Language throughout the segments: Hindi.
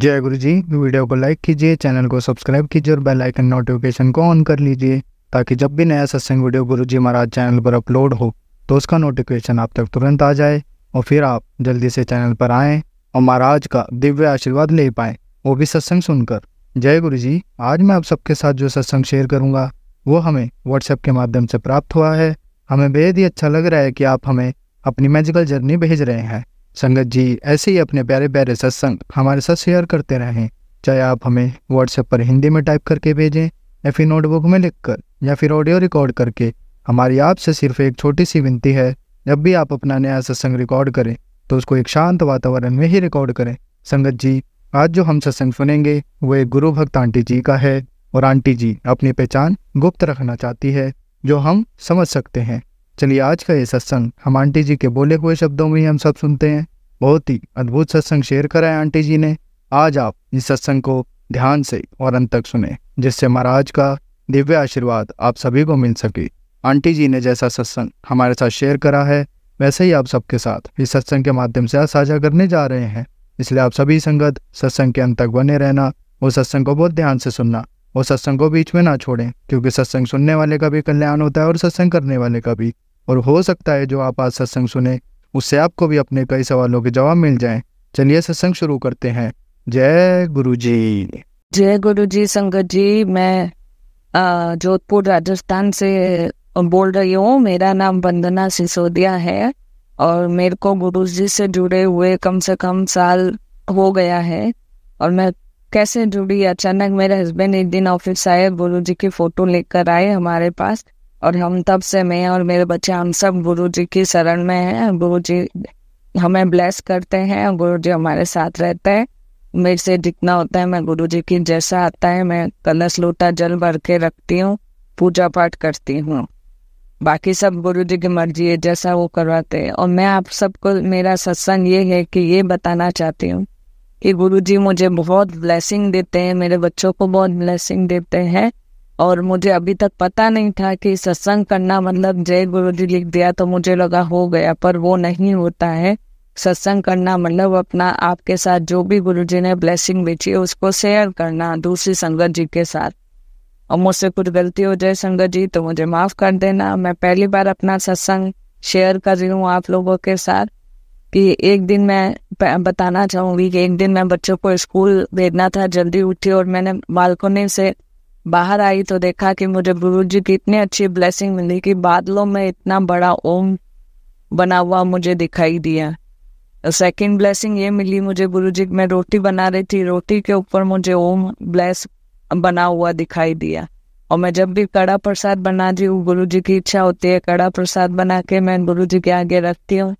जय गुरु जी वीडियो को लाइक कीजिए चैनल को सब्सक्राइब कीजिए और बेल आइकन नोटिफिकेशन को ऑन कर लीजिए ताकि जब भी नया सत्संग वीडियो गुरु जी महाराज चैनल पर अपलोड हो तो उसका नोटिफिकेशन आप तक तुरंत आ जाए और फिर आप जल्दी से चैनल पर आएँ और महाराज का दिव्य आशीर्वाद ले पाएँ वो भी सत्संग सुनकर जय गुरु जी आज मैं आप सबके साथ जो सत्संग शेयर करूँगा वो हमें व्हाट्सएप के माध्यम से प्राप्त हुआ है हमें बेहद ही अच्छा लग रहा है कि आप हमें अपनी मैजिकल जर्नी भेज रहे हैं संगत जी ऐसे ही अपने प्यारे प्यारे सत्संग हमारे साथ शेयर करते रहें चाहे आप हमें व्हाट्सएप पर हिंदी में टाइप करके भेजें या फिर नोटबुक में लिखकर या फिर ऑडियो रिकॉर्ड करके हमारी आपसे सिर्फ एक छोटी सी विनती है जब भी आप अपना नया सत्संग रिकॉर्ड करें तो उसको एक शांत वातावरण में ही रिकॉर्ड करें संगत जी आज जो हम सत्संग सुनेंगे वो एक गुरु भक्त आंटी जी का है और आंटी जी अपनी पहचान गुप्त रखना चाहती है जो हम समझ सकते हैं चलिए आज का ये सत्संग हम आंटी जी के बोले हुए शब्दों में ही हम सब सुनते हैं बहुत ही अद्भुत सत्संग शेयर करा है आंटी जी ने आज आप इस सत्संग को ध्यान से और अंत तक सुने जिससे महाराज का दिव्य आशीर्वाद आप सभी को मिल सके आंटी जी ने जैसा सत्संग हमारे साथ शेयर करा है वैसे ही आप सबके साथ इस सत्संग के माध्यम से आज साझा करने जा रहे हैं इसलिए आप सभी संगत सत्संग के अंत तक बने रहना वो सत्संग को बहुत ध्यान से सुनना और सत्संग को बीच में ना छोड़ें क्योंकि सत्संग सुनने वाले का भी कल्याण होता है और सत्संग करने वाले का भी और हो सकता है जो आप आज सत्संग सुने उससे आपको भी अपने कई सवालों के जवाब मिल जाएं। चलिए सत्संग शुरू करते हैं जय गुरु जी जय गुरु जी संगत जी मैं जोधपुर राजस्थान से बोल रही हूँ मेरा नाम वंदना सिसोदिया है और मेरे को गुरु जी से जुड़े हुए कम से कम साल हो गया है और मैं कैसे जुड़ी अचानक मेरे हस्बैंड एक दिन ऑफिस आए गुरु जी की फोटो लेकर आए हमारे पास और हम तब से मैं और मेरे बच्चे हम सब गुरु जी की शरण में हैं गुरु जी हमें ब्लेस करते हैं गुरु जी हमारे साथ रहते हैं मेरे से जितना होता है मैं गुरु जी की जैसा आता है मैं कलश लोटा जल भर के रखती हूँ पूजा पाठ करती हूँ बाकी सब गुरु जी की मर्जी है जैसा वो करवाते हैं और मैं आप सबको मेरा सत्संग ये है कि ये बताना चाहती हूँ कि गुरु जी मुझे बहुत ब्लेसिंग देते हैं मेरे बच्चों को बहुत ब्लेसिंग देते हैं और मुझे अभी तक पता नहीं था कि सत्संग करना मतलब जय गुरु जी लिख दिया तो मुझे लगा हो गया पर वो नहीं होता है सत्संग करना मतलब अपना आपके साथ जो भी गुरु जी ने ब्लेसिंग बेची उसको शेयर करना दूसरी संगत जी के साथ और मुझसे कुछ गलती हो जाए संगत जी तो मुझे माफ़ कर देना मैं पहली बार अपना सत्संग शेयर कर रही हूँ आप लोगों के साथ कि एक दिन मैं बताना चाहूंगी कि एक दिन मैं बच्चों को स्कूल भेजना था जल्दी उठी और मैंने बालकोनी से बाहर आई तो देखा कि मुझे गुरु जी की इतनी अच्छी ब्लेसिंग मिली कि बादलों में इतना बड़ा ओम बना हुआ मुझे दिखाई दिया सेकंड ब्लेसिंग ये मिली मुझे गुरु जी मैं रोटी बना रही थी रोटी के ऊपर मुझे ओम ब्लेस बना हुआ दिखाई दिया और मैं जब भी कड़ा प्रसाद बना रही हूँ गुरु जी की इच्छा होती है कड़ा प्रसाद बना के मैं गुरु जी के आगे रखती हूँ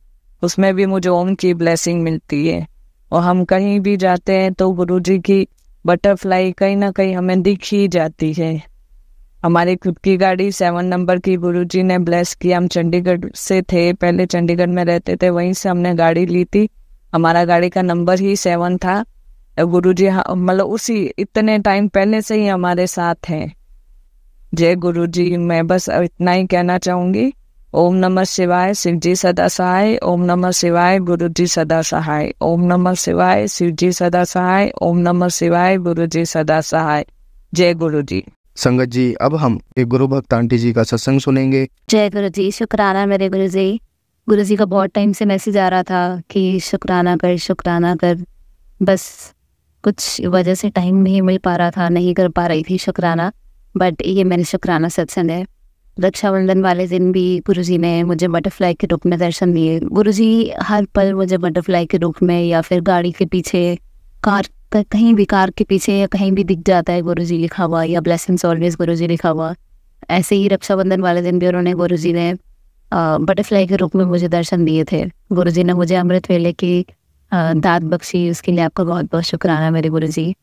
उसमें भी मुझे ओम की ब्लेसिंग मिलती है और हम कहीं भी जाते हैं तो गुरु जी की बटरफ्लाई कहीं ना कहीं हमें दिख ही जाती है हमारी खुद की गाड़ी सेवन नंबर की गुरुजी ने ब्लेस किया हम चंडीगढ़ से थे पहले चंडीगढ़ में रहते थे वहीं से हमने गाड़ी ली थी हमारा गाड़ी का नंबर ही सेवन था गुरु जी हाँ, मतलब उसी इतने टाइम पहले से ही हमारे साथ हैं जय गुरु जी मैं बस इतना ही कहना चाहूंगी ओम नमः शिवाय शिव जी सदा सहाय ओम नमः शिवाय गुरु जी सदा सहाय ओम नमः शिवाय शिव जी सदा सहाय ओम नमः शिवाय गुरु जी सदा सहाय जय गुरु जी संगत जी अब हम एक गुरु भक्त आंटी जी का सत्संग सुनेंगे जय गुरु जी शुक्राना मेरे गुरु जी गुरु जी का बहुत टाइम से मैसेज आ रहा था कि शुक्राना कर शुक्राना कर बस कुछ वजह से टाइम नहीं मिल पा रहा था नहीं कर पा रही थी शुक्राना बट ये मेरे शुक्राना सत्संग है रक्षाबंधन वाले दिन भी गुरु जी ने मुझे बटरफ्लाई के रूप में दर्शन दिए गुरु जी हर पल मुझे बटरफ्लाई के रूप में या फिर गाड़ी के पीछे कार कहीं भी कार के पीछे या कहीं भी दिख जाता है गुरु जी लिखा हुआ या ब्लेसिंग्स ऑलवेज गुरु जी लिखा हुआ ऐसे ही रक्षाबंधन वाले दिन भी उन्होंने गुरु जी ने बटरफ्लाई के रूप में मुझे दर्शन दिए थे गुरु जी ने मुझे अमृत वेले की दाद बख्शी उसके लिए आपका बहुत बहुत शुक्राना मेरे गुरु जी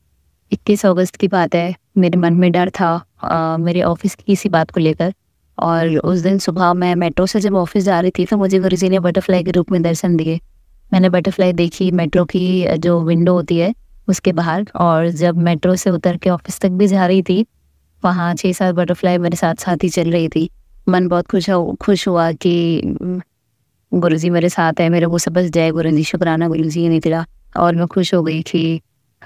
इक्कीस अगस्त की बात है मेरे मन में डर था आ, मेरे ऑफिस की इसी बात को लेकर और उस दिन सुबह मैं मेट्रो से जब ऑफिस जा रही थी तो मुझे गुरु जी ने बटरफ्लाई के रूप में दर्शन दिए मैंने बटरफ्लाई देखी मेट्रो की जो विंडो होती है उसके बाहर और जब मेट्रो से उतर के ऑफिस तक भी जा रही थी वहाँ छः सात बटरफ्लाई मेरे साथ साथ ही चल रही थी मन बहुत खुश हो खुश हुआ कि गुरु जी मेरे साथ है मेरे को सब बस जय गुरु जी शुक्राना गुरु जी ने तिरा और मैं खुश हो गई कि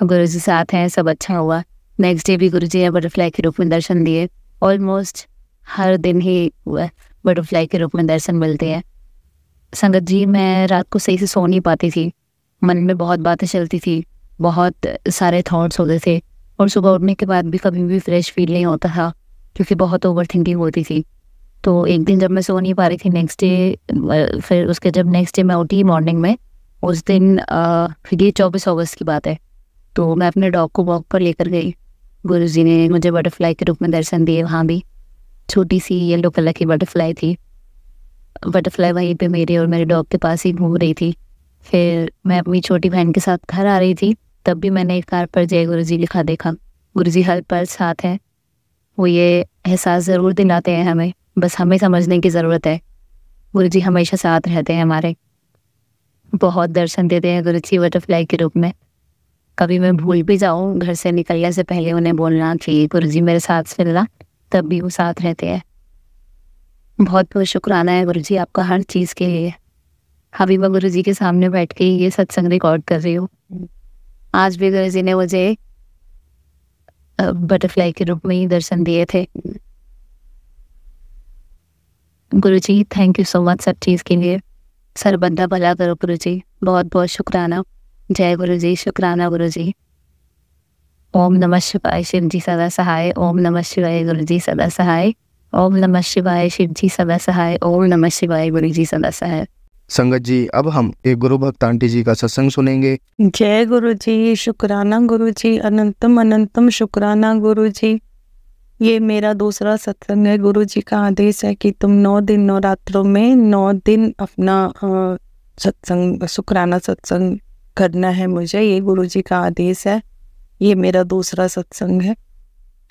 गुरु जी साथ हैं सब अच्छा हुआ नेक्स्ट डे भी गुरु जी ने बटरफ्लाई के रूप में दर्शन दिए ऑलमोस्ट हर दिन ही बटरफ्लाई के रूप में दर्शन मिलते हैं संगत जी मैं रात को सही से सो नहीं पाती थी मन में बहुत बातें चलती थी बहुत सारे थॉट्स होते थे और सुबह उठने के बाद भी कभी भी फ्रेश फील नहीं होता था क्योंकि बहुत ओवर थिंकिंग होती थी तो एक दिन जब मैं सो नहीं पा रही थी नेक्स्ट डे फिर उसके जब नेक्स्ट डे मैं उठी मॉर्निंग में उस दिन ये चौबीस अगस्त की बात है तो मैं अपने डॉग को वॉक पर लेकर गई गुरु जी ने मुझे बटरफ्लाई के रूप में दर्शन दिए वहाँ भी छोटी सी येलो कलर की बटरफ्लाई थी बटरफ्लाई वहीं पे मेरे और मेरे डॉग के पास ही घूम रही थी फिर मैं अपनी छोटी बहन के साथ घर आ रही थी तब भी मैंने एक कार पर जय गुरु जी लिखा देखा गुरु जी हर पल साथ हैं वो ये एहसास ज़रूर दिलाते हैं हमें बस हमें समझने की ज़रूरत है गुरु जी हमेशा साथ रहते हैं हमारे बहुत दर्शन देते हैं गुरु जी बटरफ्लाई के रूप में कभी मैं भूल भी जाऊँ घर से निकलने से पहले उन्हें बोलना कि गुरु जी मेरे साथ फिर तब भी वो साथ रहते हैं बहुत बहुत शुक्राना है गुरु जी आपका हर चीज़ के लिए अभी मैं गुरु जी के सामने बैठ के ये सत्संग रिकॉर्ड कर रही हूँ आज भी गुरु जी ने मुझे बटरफ्लाई के रूप में ही दर्शन दिए थे Guru ji thank you so much सब चीज़ के लिए सर बंदा भला करो गुरु जी बहुत बहुत शुक्राना जय गुरु जी शुक्राना गुरु जी ओम नमः शिवाय शिव जी सदा सहाय ओम नमः शिवाय गुरु जी सदा सहाय ओम नमः शिवाय शिव जी सदा सहाय ओम नमः शिवाय गुरु जी सदा सहाय संगत जी अब हम एक गुरु भक्त आंटी जी का सत्संग सुनेंगे जय गुरु जी शुक्राना गुरु जी अनंतम अनंतम शुक्राना गुरु जी ये मेरा दूसरा सत्संग है गुरु जी का आदेश है कि तुम नौ दिन नौ रात्रों में नौ दिन अपना सत्संग शुक्राना सत्संग करना है मुझे ये गुरु जी का आदेश है ये मेरा दूसरा सत्संग है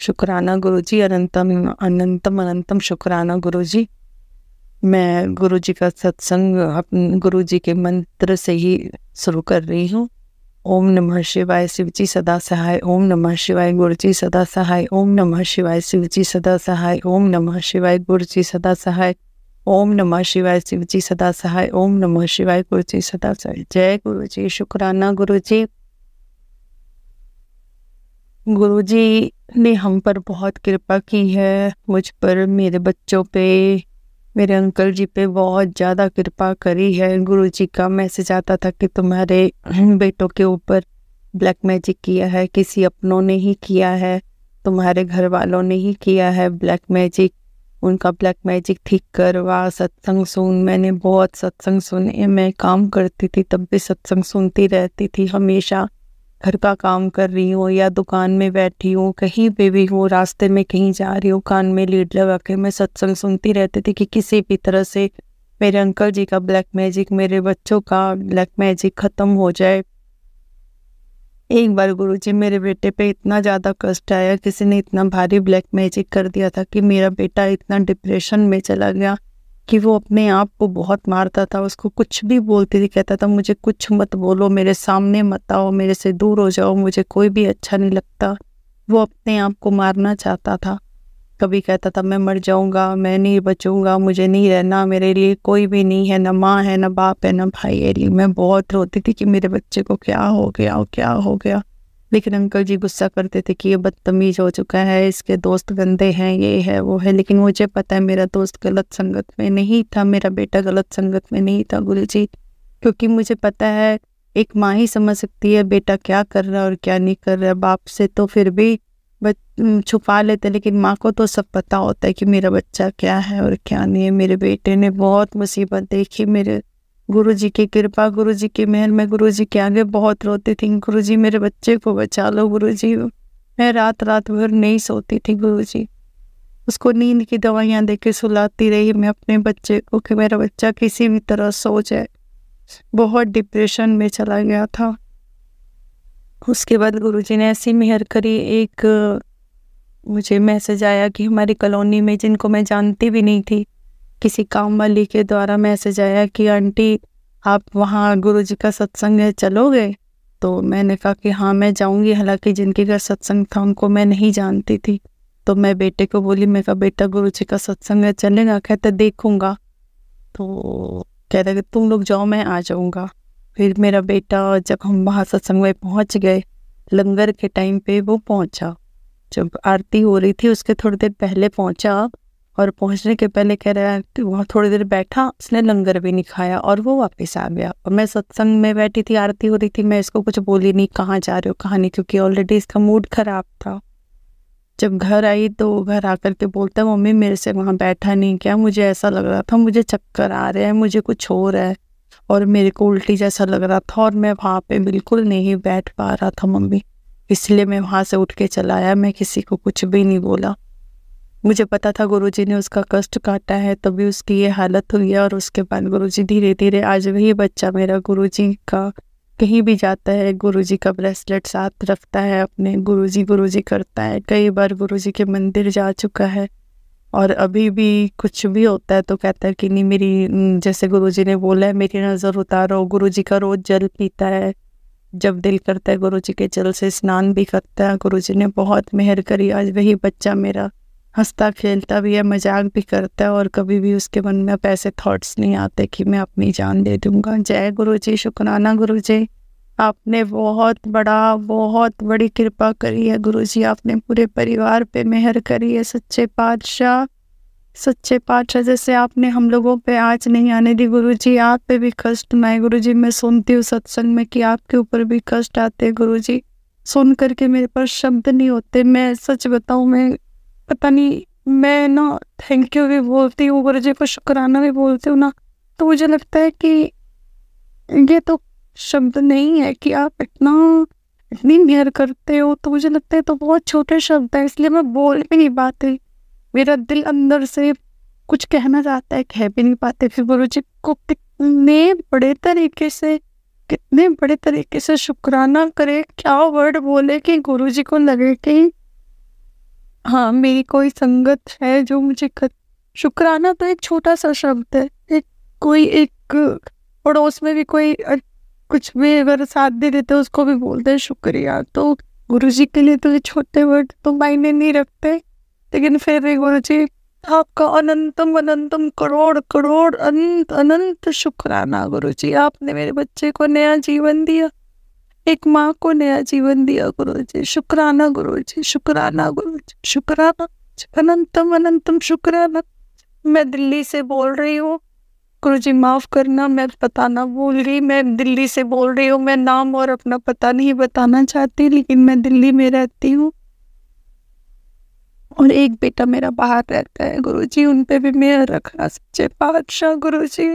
शुक्राना गुरु जी अनंतम अनंतम अनंतम शुक्राना गुरु जी मैं गुरु जी का सत्संग अपने गुरु के मंत्र से ही शुरू कर रही हूँ ओम नमः शिवाय शिव जी सदा सहाय ओम नमः शिवाय गुरु जी सदा सहाय ओम नमः शिवाय शिव जी सदा सहाय ओम नमः शिवाय गुरु जी सदा सहाय ओम नमः शिवाय शिव जी सदा सहाय ओम नमः शिवाय गुरु जी सदा सहाय जय गुरु जी शुक्राना गुरु जी गुरु जी ने हम पर बहुत कृपा की है मुझ पर मेरे बच्चों पे मेरे अंकल जी पे बहुत ज़्यादा कृपा करी है गुरु जी का मैसेज आता था कि तुम्हारे बेटों के ऊपर ब्लैक मैजिक किया है किसी अपनों ने ही किया है तुम्हारे घर वालों ने ही किया है ब्लैक मैजिक उनका ब्लैक मैजिक ठीक करवा सत्संग सुन मैंने बहुत सत्संग सुने मैं काम करती थी तब भी सत्संग सुनती रहती थी हमेशा घर का काम कर रही हो या दुकान में बैठी हो कहीं पे भी हो रास्ते में कहीं जा रही हो कान में लीड लगा के मैं सत्संग सुनती रहती थी कि किसी भी तरह से मेरे अंकल जी का ब्लैक मैजिक मेरे बच्चों का ब्लैक मैजिक ख़त्म हो जाए एक बार गुरु जी मेरे बेटे पे इतना ज़्यादा कष्ट आया किसी ने इतना भारी ब्लैक मैजिक कर दिया था कि मेरा बेटा इतना डिप्रेशन में चला गया कि वो अपने आप को बहुत मारता था उसको कुछ भी बोलती थी कहता था मुझे कुछ मत बोलो मेरे सामने मत आओ मेरे से दूर हो जाओ मुझे कोई भी अच्छा नहीं लगता वो अपने आप को मारना चाहता था कभी कहता था मैं मर जाऊंगा मैं नहीं बचूंगा मुझे नहीं रहना मेरे लिए कोई भी नहीं है ना माँ है ना बाप है ना भाई है मैं बहुत रोती थी कि मेरे बच्चे को क्या हो गया क्या हो गया लेकिन अंकल जी गुस्सा करते थे कि ये बदतमीज हो चुका है इसके दोस्त गंदे हैं ये है वो है लेकिन मुझे पता है मेरा दोस्त गलत संगत में नहीं था मेरा बेटा गलत संगत में नहीं था गुरु जी क्योंकि मुझे पता है एक माँ ही समझ सकती है बेटा क्या कर रहा है और क्या नहीं कर रहा है बाप से तो फिर भी छुपा लेते लेकिन माँ को तो सब पता होता है कि मेरा बच्चा क्या है और क्या नहीं है मेरे बेटे ने बहुत मुसीबत देखी मेरे गुरु जी की कृपा गुरु जी की मेहर में गुरु जी के आगे बहुत रोती थी गुरु जी मेरे बच्चे को बचा लो गुरु जी मैं रात रात भर नहीं सोती थी गुरु जी उसको नींद की दवाइयाँ दे के सुलाती रही मैं अपने बच्चे को कि मेरा बच्चा किसी भी तरह सो जाए बहुत डिप्रेशन में चला गया था उसके बाद गुरु जी ने ऐसी मेहर करी एक मुझे मैसेज आया कि हमारी कॉलोनी में जिनको मैं जानती भी नहीं थी किसी काम वाली के द्वारा मैसेज आया कि आंटी आप वहाँ गुरु जी का सत्संग है चलोगे तो मैंने कहा कि हाँ मैं जाऊँगी हालांकि जिनके घर सत्संग था उनको मैं नहीं जानती थी तो मैं बेटे को बोली मैं कहा बेटा गुरु जी का सत्संग है चलेगा कहते तो देखूँगा तो कहते तुम लोग जाओ मैं आ जाऊँगा फिर मेरा बेटा जब हम वहाँ सत्संग में पहुँच गए लंगर के टाइम पे वो पहुँचा जब आरती हो रही थी उसके थोड़ी देर पहले पहुँचा और पहुंचने के पहले कह रहा है कि वहाँ थोड़ी देर बैठा उसने लंगर भी नहीं खाया और वो वापस आ गया और मैं सत्संग में बैठी थी आरती हो रही थी मैं इसको कुछ बोली नहीं कहाँ जा रहे हो कहाँ नहीं क्योंकि ऑलरेडी इसका मूड खराब था जब घर आई तो घर आकर के बोलता है मम्मी मेरे से वहाँ बैठा नहीं क्या मुझे ऐसा लग रहा था मुझे चक्कर आ रहे हैं मुझे कुछ हो रहा है और मेरे को उल्टी जैसा लग रहा था और मैं वहाँ पे बिल्कुल नहीं बैठ पा रहा था मम्मी इसलिए मैं वहाँ से उठ के चला आया मैं किसी को कुछ भी नहीं बोला मुझे पता था गुरुजी ने उसका कष्ट काटा है तभी उसकी ये हालत हुई है और उसके बाद गुरुजी धीरे धीरे आज वही बच्चा मेरा गुरुजी का कहीं भी जाता है गुरुजी का ब्रेसलेट साथ रखता है अपने गुरुजी गुरुजी करता है कई बार गुरुजी के मंदिर जा चुका है और अभी भी कुछ भी होता है तो कहता है कि नहीं मेरी जैसे गुरु ने बोला है मेरी नज़र उतारो गुरु का रोज़ जल पीता है जब दिल करता है गुरु के जल से स्नान भी करता है गुरु ने बहुत मेहर करी आज वही बच्चा मेरा हंसता खेलता भी है मजाक भी करता है और कभी भी उसके मन में अब ऐसे थाट्स नहीं आते कि मैं अपनी जान दे दूँगा जय गुरु जी शुक्राना गुरु जी आपने बहुत बड़ा बहुत बड़ी कृपा करी है गुरु जी आपने पूरे परिवार पे मेहर करी है सच्चे पातशाह सच्चे पातशाह जैसे आपने हम लोगों पे आज नहीं आने दी गुरु जी आप पे भी कष्ट मैं गुरु जी मैं सुनती हूँ सत्संग में कि आपके ऊपर भी कष्ट आते गुरु जी सुन करके मेरे पर शब्द नहीं होते मैं सच बताऊँ मैं पता नहीं मैं ना थैंक यू भी बोलती हूँ गुरु जी को शुक्राना भी बोलती हूँ ना तो मुझे लगता है कि ये तो शब्द नहीं है कि आप इतना इतनी मेहर करते हो तो मुझे लगता है तो बहुत छोटे शब्द है इसलिए मैं बोल भी नहीं पाती मेरा दिल अंदर से कुछ कहना चाहता है कह भी नहीं पाते फिर गुरु जी को कितने बड़े तरीके से कितने बड़े तरीके से शुक्राना करे क्या वर्ड बोले कि गुरु जी को लगे कि हाँ मेरी कोई संगत है जो मुझे कर... शुक्राना तो एक छोटा सा शब्द है एक कोई एक पड़ोस में भी कोई कुछ भी अगर साथ दे देते उसको भी बोलते हैं शुक्रिया तो गुरु जी के लिए तो ये छोटे वर्ड तो मायने नहीं रखते लेकिन फिर भी गुरु जी आपका अनंतम अनंतम करोड़ करोड़ अनंत अनंत शुक्राना गुरु जी आपने मेरे बच्चे को नया जीवन दिया एक माँ को नया जीवन दिया गुरु जी शुक्राना गुरु जी शुक्राना गुरु जी शुक्राना अनंतम अनंतम शुक्राना मैं दिल्ली से बोल रही हूँ गुरु जी माफ़ करना मैं बताना भूल गई मैं दिल्ली से बोल रही हूँ मैं नाम और अपना पता नहीं बताना चाहती लेकिन मैं दिल्ली में रहती हूँ और एक बेटा मेरा बाहर रहता है गुरु जी उन पर भी मेरा रखना सच्चे पातशाह गुरु जी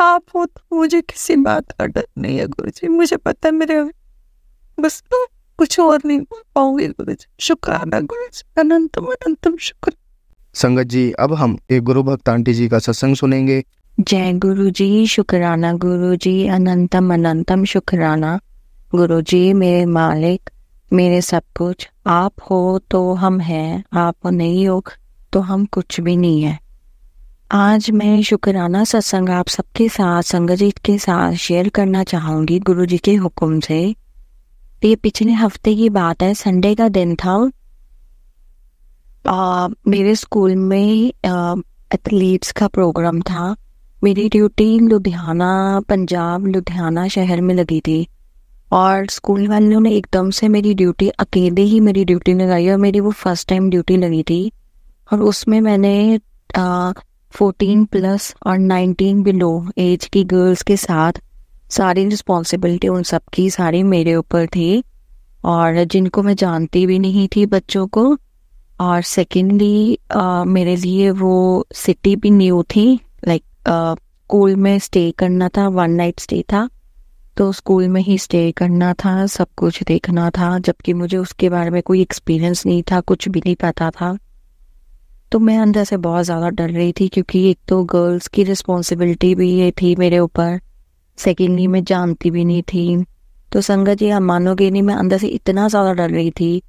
आप हो तो मुझे किसी बात का डर नहीं है गुरु जी मुझे पता है मेरे बस तो कुछ और नहीं बोल पाऊंगी गुरु जी शुक्राना गुरु जी अनंतम अनंतम शुक्र संगत जी अब हम एक गुरु भक्त आंटी जी का सत्संग सुनेंगे जय गुरु जी शुक्राना गुरु जी अनंतम अनंतम शुक्राना गुरु जी मेरे मालिक मेरे सब कुछ आप हो तो हम हैं आप नहीं हो तो हम कुछ भी नहीं है आज मैं शुक्राना सत्संग आप सबके साथ संगत जी के साथ शेयर करना चाहूंगी गुरु जी के हुक्म से ये पिछले हफ्ते की बात है संडे का दिन था आ, मेरे स्कूल में एथलीट्स का प्रोग्राम था मेरी ड्यूटी लुधियाना पंजाब लुधियाना शहर में लगी थी और स्कूल वालों ने एकदम से मेरी ड्यूटी अकेले ही मेरी ड्यूटी लगाई और मेरी वो फर्स्ट टाइम ड्यूटी लगी थी और उसमें मैंने आ, फोर्टीन प्लस और नाइनटीन बिलो एज की गर्ल्स के साथ सारी रिस्पॉन्सिबिलिटी उन सब की सारी मेरे ऊपर थी और जिनको मैं जानती भी नहीं थी बच्चों को और सेकेंडली मेरे लिए वो सिटी भी न्यू थी लाइक स्कूल में स्टे करना था वन नाइट स्टे था तो स्कूल में ही स्टे करना था सब कुछ देखना था जबकि मुझे उसके बारे में कोई एक्सपीरियंस नहीं था कुछ भी नहीं पता था तो मैं अंदर से बहुत ज़्यादा डर रही थी क्योंकि एक तो गर्ल्स की रिस्पॉन्सिबिलिटी भी ये थी मेरे ऊपर सेकेंडली मैं जानती भी नहीं थी तो संगत जी आप मानोगे नहीं मैं अंदर से इतना ज़्यादा डर रही थी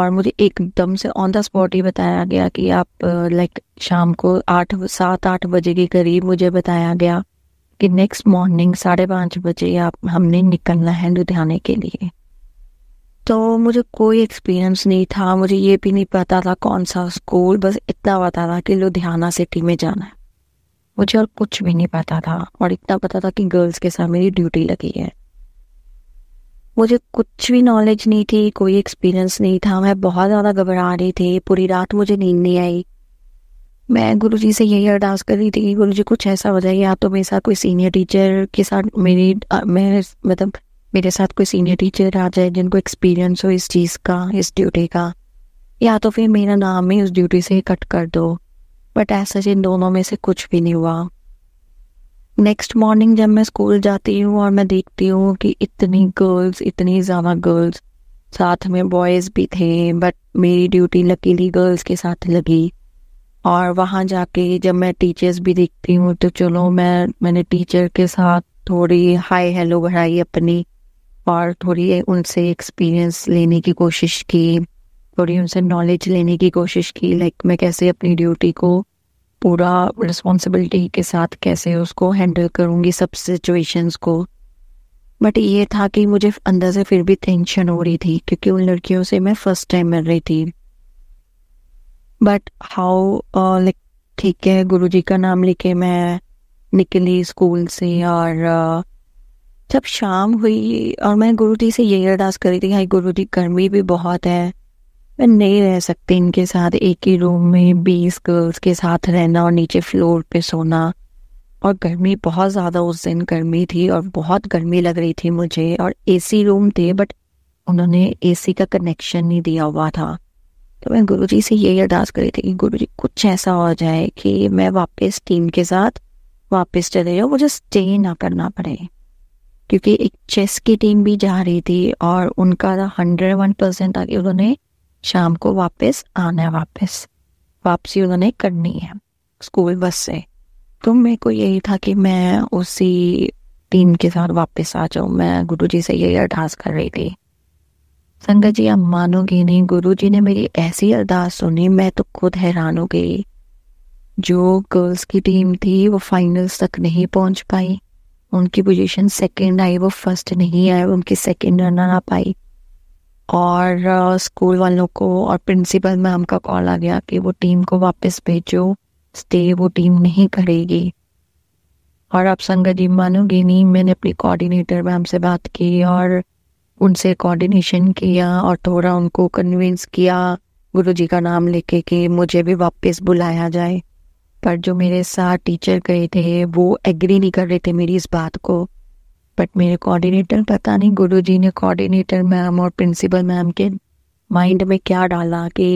और मुझे एकदम से ऑन द स्पॉट ही बताया गया कि आप लाइक uh, शाम को आठ सात आठ बजे के करीब मुझे बताया गया कि नेक्स्ट मॉर्निंग साढ़े पाँच बजे आप हमने निकलना है लुधियाने के लिए तो मुझे कोई एक्सपीरियंस नहीं था मुझे ये भी नहीं पता था कौन सा स्कूल बस इतना पता था कि लुधियाना सिटी में जाना है मुझे और कुछ भी नहीं पता था और इतना पता था कि गर्ल्स के साथ मेरी ड्यूटी लगी है मुझे कुछ भी नॉलेज नहीं थी कोई एक्सपीरियंस नहीं था मैं बहुत ज़्यादा घबरा रही थी पूरी रात मुझे नींद नहीं आई मैं गुरु जी से यही अरदास कर रही थी कि गुरु जी कुछ ऐसा हो जाए या तो मेरे साथ कोई सीनियर टीचर के साथ मेरी मैं मतलब मेरे साथ कोई सीनियर टीचर आ जाए जिनको एक्सपीरियंस हो इस चीज़ का इस ड्यूटी का या तो फिर मेरा नाम ही उस ड्यूटी से कट कर दो बट ऐसा इन दोनों में से कुछ भी नहीं हुआ नेक्स्ट मॉर्निंग जब मैं स्कूल जाती हूँ और मैं देखती हूँ कि इतनी गर्ल्स इतनी ज़्यादा गर्ल्स साथ में बॉयज़ भी थे बट मेरी ड्यूटी लकीली गर्ल्स के साथ लगी और वहाँ जाके जब मैं टीचर्स भी देखती हूँ तो चलो मैं मैंने टीचर के साथ थोड़ी हाई हेलो बढ़ाई अपनी और थोड़ी उनसे एक्सपीरियंस लेने की कोशिश की थोड़ी उनसे नॉलेज लेने की कोशिश की लाइक मैं कैसे अपनी ड्यूटी को पूरा रिस्पॉन्सिबिलिटी के साथ कैसे उसको हैंडल करूँगी सब सिचुएशंस को बट ये था कि मुझे अंदर से फिर भी टेंशन हो रही थी क्योंकि उन लड़कियों से मैं फर्स्ट टाइम मिल रही थी बट हाउ लाइक ठीक है गुरुजी का नाम लेके मैं निकली स्कूल से और uh, जब शाम हुई और मैं गुरु जी से यही अरदास करी थी हाई गुरु जी गर्मी भी बहुत है मैं नहीं रह सकती इनके साथ एक ही रूम में बीस गर्ल्स के साथ रहना और नीचे फ्लोर पे सोना और गर्मी बहुत ज़्यादा उस दिन गर्मी थी और बहुत गर्मी लग रही थी मुझे और एसी रूम थे बट उन्होंने एसी का कनेक्शन नहीं दिया हुआ था तो मैं गुरु जी से यही अरदास करी थी कि गुरु जी कुछ ऐसा हो जाए कि मैं वापस टीम के साथ वापस चले जाऊँ मुझे स्टे ना करना पड़े क्योंकि एक चेस की टीम भी जा रही थी और उनका हंड्रेड वन परसेंट था कि उन्होंने शाम को वापस आना है वापस वापसी उन्होंने करनी है स्कूल बस से तो मेरे को यही था कि मैं उसी टीम के साथ वापस आ जाऊँ मैं गुरु जी से यही अरदास कर रही थी संगत जी आप मानोगे नहीं गुरु जी ने मेरी ऐसी अरदास सुनी मैं तो खुद हैरान हो गई जो गर्ल्स की टीम थी वो फाइनल्स तक नहीं पहुंच पाई उनकी पोजीशन सेकंड आई वो फर्स्ट नहीं आए उनकी सेकंड रनर आ पाई और स्कूल uh, वालों को और प्रिंसिपल मैम का कॉल आ गया कि वो टीम को वापस भेजो स्टे वो टीम नहीं करेगी और आप संगत जी मानोगे नहीं मैंने अपनी कोऑर्डिनेटर मैम से बात की और उनसे कोऑर्डिनेशन किया और थोड़ा उनको कन्विंस किया गुरु जी का नाम लेके कि मुझे भी वापस बुलाया जाए पर जो मेरे साथ टीचर गए थे वो एग्री नहीं कर रहे थे मेरी इस बात को बट मेरे कोऑर्डिनेटर पता नहीं गुरुजी ने कोऑर्डिनेटर मैम और प्रिंसिपल मैम के माइंड में क्या डाला कि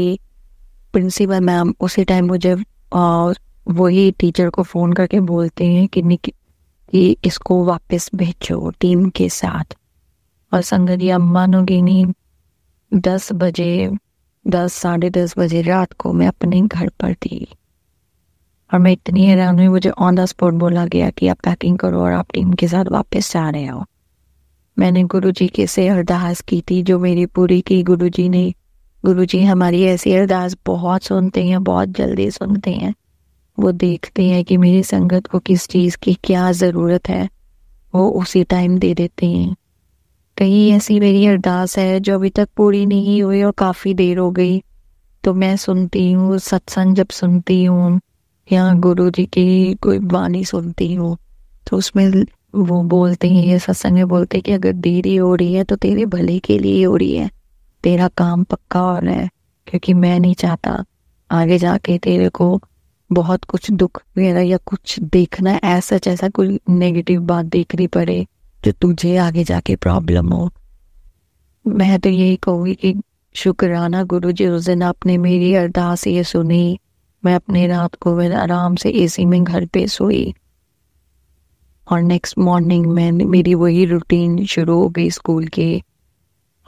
प्रिंसिपल मैम उसी टाइम मुझे और वही टीचर को फ़ोन करके बोलते हैं कि कि इसको वापस भेजो टीम के साथ और संगत जी मानोगे नहीं दस बजे दस साढ़े दस बजे रात को मैं अपने घर पर थी और मैं इतनी हैरान हुई मुझे ऑन द स्पॉट बोला गया कि आप पैकिंग करो और आप टीम के साथ वापस जा रहे हो मैंने गुरु जी के से अरदास की थी जो मेरी पूरी की गुरु जी ने गुरु जी हमारी ऐसी अरदास बहुत सुनते हैं बहुत जल्दी सुनते हैं वो देखते हैं कि मेरी संगत को किस चीज़ की क्या ज़रूरत है वो उसी टाइम दे देते हैं कहीं ऐसी मेरी अरदास है जो अभी तक पूरी नहीं हुई और काफ़ी देर हो गई तो मैं सुनती हूँ सत्संग जब सुनती हूँ या गुरु जी की कोई वाणी सुनती हो तो उसमें वो बोलते हैं सत्संग में बोलते हैं कि अगर देरी हो रही है तो तेरे भले के लिए हो रही है तेरा काम पक्का हो रहा है क्योंकि मैं नहीं चाहता आगे जाके तेरे को बहुत कुछ दुख वगैरह या कुछ देखना ऐसा जैसा कोई नेगेटिव बात देखनी पड़े जो तुझे आगे जाके प्रॉब्लम हो मैं तो यही कहूँगी कि शुक्राना गुरु जी उस दिन आपने मेरी अरदास ये सुनी मैं अपने रात को फिर आराम से एसी में घर पे सोई और नेक्स्ट मॉर्निंग में मेरी वही रूटीन शुरू हो गई स्कूल की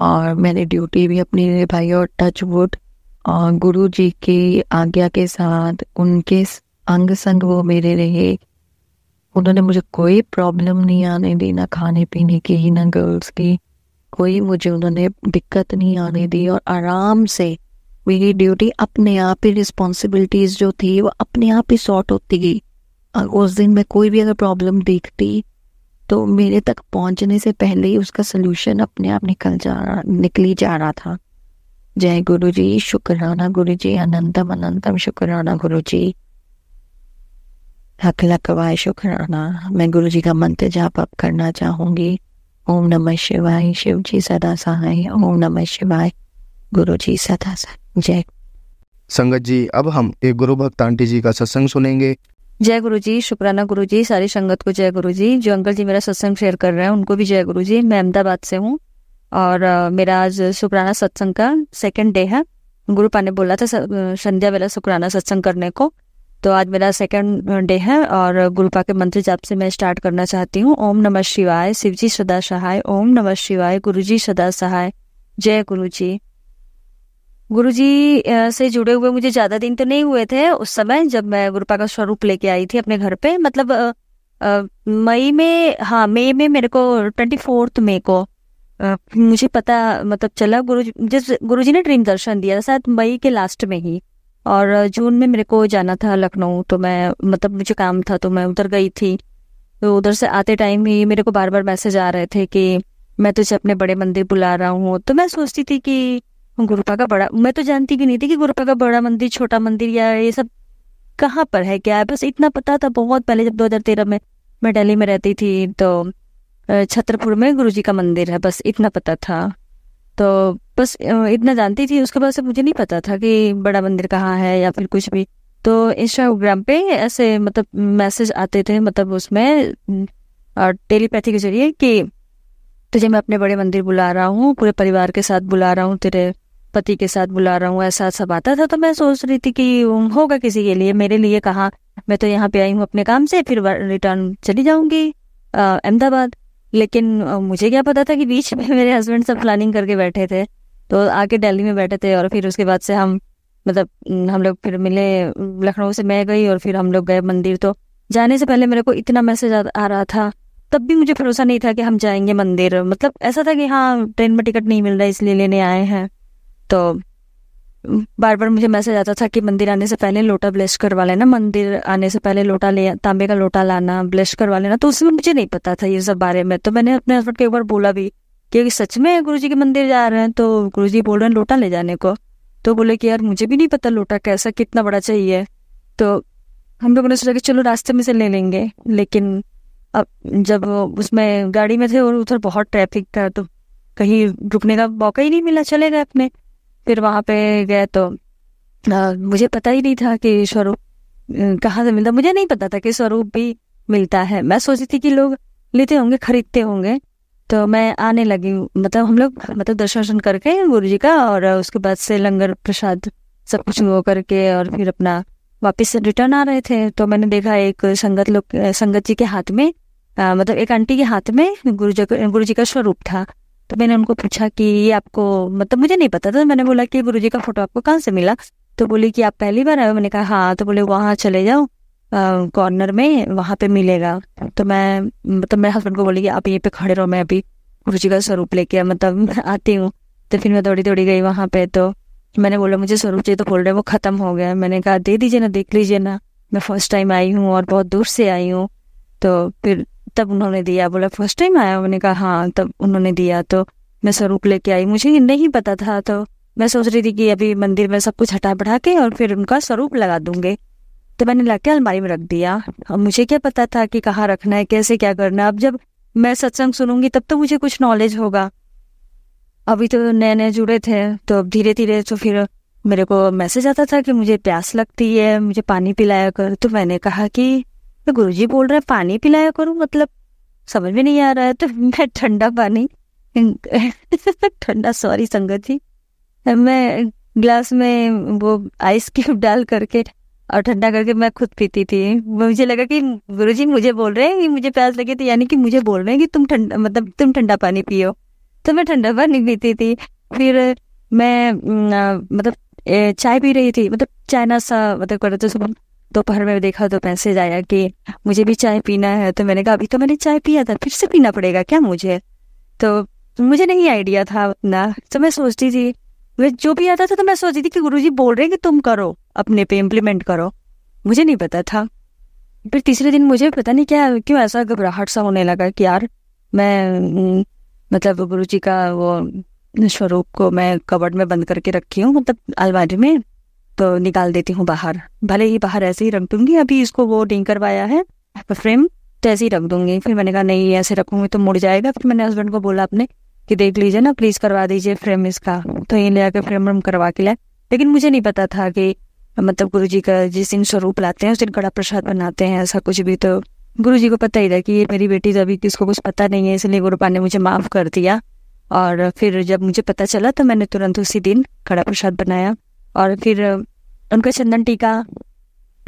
और मैंने ड्यूटी भी अपने भाई और टच वुड और गुरु जी की आज्ञा के साथ उनके अंग संग वो मेरे रहे उन्होंने मुझे कोई प्रॉब्लम नहीं आने दी ना खाने पीने की ना गर्ल्स की कोई मुझे उन्होंने दिक्कत नहीं आने दी और आराम से मेरी ड्यूटी अपने आप ही रिस्पॉन्सिबिलिटीज जो थी वो अपने आप ही सॉर्ट होती गई और उस दिन मैं कोई भी अगर प्रॉब्लम देखती तो मेरे तक पहुंचने से पहले ही उसका सलूशन अपने आप निकल जा रहा निकली जा रहा था जय गुरु जी शुक्राना गुरु जी अनंतम अनंतम शुक्राना गुरु जी हक लकवाय शुक्राना मैं गुरु जी का मंत्र जाप अप करना चाहूंगी ओम नमः शिवाय शिव जी सदा सहाय ओम नमः शिवाय गुरु जी सदा सहाय जय संगत जी अब हम एक गुरु भक्त आंटी जी का सत्संग सुनेंगे जय गुरु जी शुक्राना गुरु जी सारी संगत को जय गुरु जी जो अंकल जी मेरा सत्संग शेयर कर रहे हैं उनको भी जय गुरु जी मैं अहमदाबाद से हूँ और मेरा आज शुक्राना सत्संग का सेकंड डे है गुरु पा ने बोला था संध्या वेला शुक्राना सत्संग करने को तो आज मेरा सेकंड डे है और गुरुपा के मंत्र जाप से मैं स्टार्ट करना चाहती हूँ ओम नमः शिवाय शिवजी सदा सहाय ओम नमः शिवाय गुरुजी सदा सहाय जय गुरुजी गुरु जी से जुड़े हुए मुझे ज्यादा दिन तो नहीं हुए थे उस समय जब मैं गुरुपा का स्वरूप लेके आई थी अपने घर पे मतलब मई में हाँ मई में मेरे को ट्वेंटी फोर्थ मई को मुझे पता मतलब चला गुरु जिस गुरु जी ने ड्रीम दर्शन दिया शायद मई के लास्ट में ही और जून में मेरे को जाना था लखनऊ तो मैं मतलब मुझे काम था तो मैं उधर गई थी तो उधर से आते टाइम ही मेरे को बार बार मैसेज आ रहे थे कि मैं तुझे अपने बड़े मंदिर बुला रहा हूँ तो मैं सोचती थी कि गुरुपा का बड़ा मैं तो जानती भी नहीं थी कि गुरुपा का बड़ा मंदिर छोटा मंदिर या ये सब कहाँ पर है क्या है बस इतना पता था बहुत पहले जब 2013 में मैं दिल्ली में रहती थी तो छतरपुर में गुरु का मंदिर है बस इतना पता था तो बस इतना जानती थी उसके बाद से मुझे नहीं पता था कि बड़ा मंदिर कहाँ है या फिर कुछ भी तो इंस्टाग्राम पे ऐसे मतलब मैसेज आते थे मतलब उसमें टेलीपैथी के जरिए कि तुझे मैं अपने बड़े मंदिर बुला रहा हूँ पूरे परिवार के साथ बुला रहा हूँ तेरे पति के साथ बुला रहा हूँ ऐसा सब आता था तो मैं सोच रही थी कि होगा किसी के लिए मेरे लिए कहा मैं तो यहाँ पे आई हूँ अपने काम से फिर रिटर्न चली जाऊंगी अहमदाबाद लेकिन मुझे क्या पता था कि बीच में मेरे हस्बैंड सब प्लानिंग करके बैठे थे तो आके दिल्ली में बैठे थे और फिर उसके बाद से हम मतलब हम लोग फिर मिले लखनऊ से मैं गई और फिर हम लोग गए मंदिर तो जाने से पहले मेरे को इतना मैसेज आ रहा था तब भी मुझे भरोसा नहीं था कि हम जाएंगे मंदिर मतलब ऐसा था कि हाँ ट्रेन में टिकट नहीं मिल रहा इसलिए लेने आए हैं तो बार बार मुझे मैसेज आता था कि मंदिर आने से पहले लोटा ब्लेश करवा लेना मंदिर आने से पहले लोटा ले तांबे का लोटा लाना ब्लेश करवा लेना तो उसमें मुझे नहीं पता था ये सब बारे में तो मैंने अपने हस्बैंड के ऊपर बोला भी क्योंकि सच में गुरु जी के मंदिर जा रहे हैं तो गुरु जी बोल रहे हैं लोटा ले जाने को तो बोले कि यार मुझे भी नहीं पता लोटा कैसा कितना बड़ा चाहिए तो हम लोगों ने सोचा कि चलो रास्ते में से ले लेंगे लेकिन अब जब उसमें गाड़ी में थे और उधर बहुत ट्रैफिक था तो कहीं रुकने का मौका ही नहीं मिला चले गए अपने फिर वहां पे गए तो आ, मुझे पता ही नहीं था कि स्वरूप कहाँ से मिलता मुझे नहीं पता था कि स्वरूप भी मिलता है मैं सोची थी कि लोग लेते होंगे खरीदते होंगे तो मैं आने लगी मतलब हम लोग मतलब दर्शन करके गुरु जी का और उसके बाद से लंगर प्रसाद सब कुछ वो करके और फिर अपना वापस रिटर्न आ रहे थे तो मैंने देखा एक संगत लोग संगत जी के हाथ में आ, मतलब एक आंटी के हाथ में गुरु जी गुरु जी का स्वरूप था तो मैंने उनको पूछा कि ये आपको मतलब मुझे नहीं पता था मैंने बोला कि गुरु जी का फोटो आपको कहाँ से मिला तो बोली कि आप पहली बार आए मैंने कहा हाँ तो बोले वहाँ चले जाओ कॉर्नर में वहाँ पे मिलेगा तो मैं मतलब मेरे हस्बैंड को बोली कि आप यहीं पे खड़े रहो मैं अभी गुरु जी का स्वरूप लेके मतलब आती हूँ तो फिर मैं दौड़ी दौड़ी गई वहाँ पे तो मैंने बोला मुझे स्वरूप चाहिए तो बोल रहे वो ख़त्म हो गया मैंने कहा दे दीजिए ना देख लीजिए ना मैं फर्स्ट टाइम आई हूँ और बहुत दूर से आई हूँ तो फिर तब उन्होंने दिया बोला फर्स्ट टाइम आया मैंने कहा हाँ तब उन्होंने दिया तो मैं स्वरूप लेके आई मुझे नहीं पता था तो मैं सोच रही थी कि अभी मंदिर में सब कुछ हटा बढ़ा के और फिर उनका स्वरूप लगा दूंगे तो मैंने ला के अलमारी में रख दिया अब मुझे क्या पता था कि कहाँ रखना है कैसे क्या करना है अब जब मैं सत्संग सुनूंगी तब तो मुझे कुछ नॉलेज होगा अभी तो नए नए जुड़े थे तो अब धीरे धीरे तो फिर मेरे को मैसेज आता था कि मुझे प्यास लगती है मुझे पानी पिलाया कर तो मैंने कहा कि तो गुरु जी बोल रहे हैं पानी पिलाया करो मतलब समझ में नहीं आ रहा है तो मैं ठंडा पानी ठंडा सॉरी संगत जी मैं ग्लास में वो आइस क्यूब डाल करके और ठंडा करके मैं खुद पीती थी मुझे लगा कि गुरुजी मुझे बोल रहे हैं कि मुझे प्यास लगी थी यानी कि मुझे बोल रहे हैं कि तुम ठंडा मतलब तुम ठंडा पानी पियो तो मैं ठंडा पानी पीती थी फिर मैं मतलब चाय पी रही थी मतलब चाइना सा मतलब करते सुबह दोपहर में देखा तो मैसेज आया कि मुझे भी चाय पीना है तो मैंने कहा अभी तो मैंने चाय पिया था फिर से पीना पड़ेगा क्या मुझे तो मुझे नहीं आइडिया था ना तो मैं सोचती थी मैं जो भी आता था तो मैं सोचती थी कि गुरुजी बोल रहे हैं कि तुम करो अपने पे इम्प्लीमेंट करो मुझे नहीं पता था फिर तीसरे दिन मुझे पता नहीं क्या क्यों ऐसा घबराहट सा होने लगा कि यार मैं हम्म, मतलब गुरु जी का वो स्वरूप को मैं कबर्ड में बंद करके रखी हूँ मतलब अलमारी में तो निकाल देती हूँ बाहर भले ही बाहर ऐसे ही रख दूंगी अभी इसको वो डिंग करवाया है फ्रेम तो ऐसे ही रख दूंगी फिर मैंने कहा नहीं ऐसे रखूंगी तो मुड़ जाएगा फिर मैंने हस्बैंड को बोला अपने कि देख लीजिए ना प्लीज करवा दीजिए फ्रेम इसका तो ये ले आकर फ्रेम व्रेम करवा के लाए लेकिन मुझे नहीं पता था कि मतलब गुरु जी का जिस दिन स्वरूप लाते हैं उस दिन कड़ा प्रसाद बनाते हैं ऐसा कुछ भी तो गुरु जी को पता ही था कि ये मेरी बेटी तो अभी किसको कुछ पता नहीं है इसलिए गुरुपा ने मुझे माफ़ कर दिया और फिर जब मुझे पता चला तो मैंने तुरंत उसी दिन कड़ा प्रसाद बनाया और फिर उनका चंदन टीका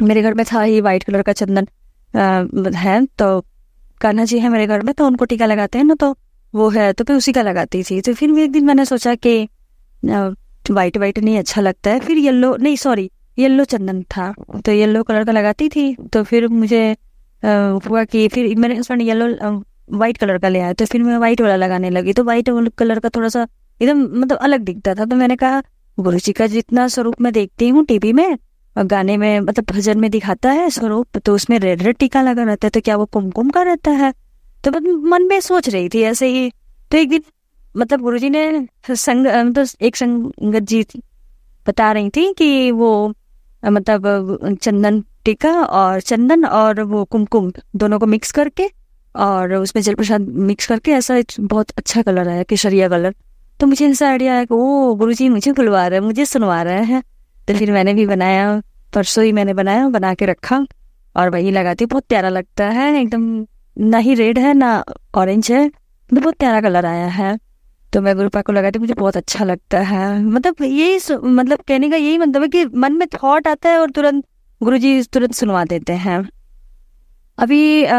मेरे घर में था ही वाइट कलर का चंदन है तो कान्हा जी है मेरे घर में तो उनको टीका लगाते हैं ना तो वो है तो फिर उसी का लगाती थी तो फिर एक दिन मैंने सोचा कि वाइट वाइट नहीं अच्छा लगता है फिर येल्लो नहीं सॉरी येल्लो चंदन था तो येल्लो कलर का लगाती थी तो फिर मुझे हुआ कि फिर मेरे हस्बैंड येल्लो वाइट कलर का ले आया तो फिर मैं वाइट वाला लगाने लगी तो वाइट कलर का थोड़ा सा एकदम मतलब अलग दिखता था तो मैंने कहा गुरु जी का जितना स्वरूप मैं देखती हूँ टीवी में और गाने में मतलब भजन में दिखाता है स्वरूप तो उसमें रेड रेड टीका लगा रहता है तो क्या वो कुमकुम का रहता है तो मन में सोच रही थी ऐसे ही तो एक दिन मतलब गुरु जी ने संग मतलब एक संगत जी बता रही थी कि वो मतलब चंदन टीका और चंदन और वो कुमकुम दोनों को मिक्स करके और उसमें जल प्रसाद मिक्स करके ऐसा बहुत अच्छा कलर आया केसरिया कलर तो मुझे इनसे आइडिया आया कि ओ गुरु जी मुझे बुलवा रहे हैं मुझे सुनवा रहे हैं तो फिर मैंने भी बनाया परसों ही मैंने बनाया बना के रखा और वही लगाती बहुत प्यारा लगता है एकदम ना ही रेड है ना ऑरेंज है मतलब बहुत प्यारा कलर आया है तो मैं गुरुपा को लगाती मुझे बहुत अच्छा लगता है मतलब यही मतलब कहने का यही मतलब है कि मन में थॉट आता है और तुरंत गुरु जी तुरंत सुनवा देते हैं अभी आ,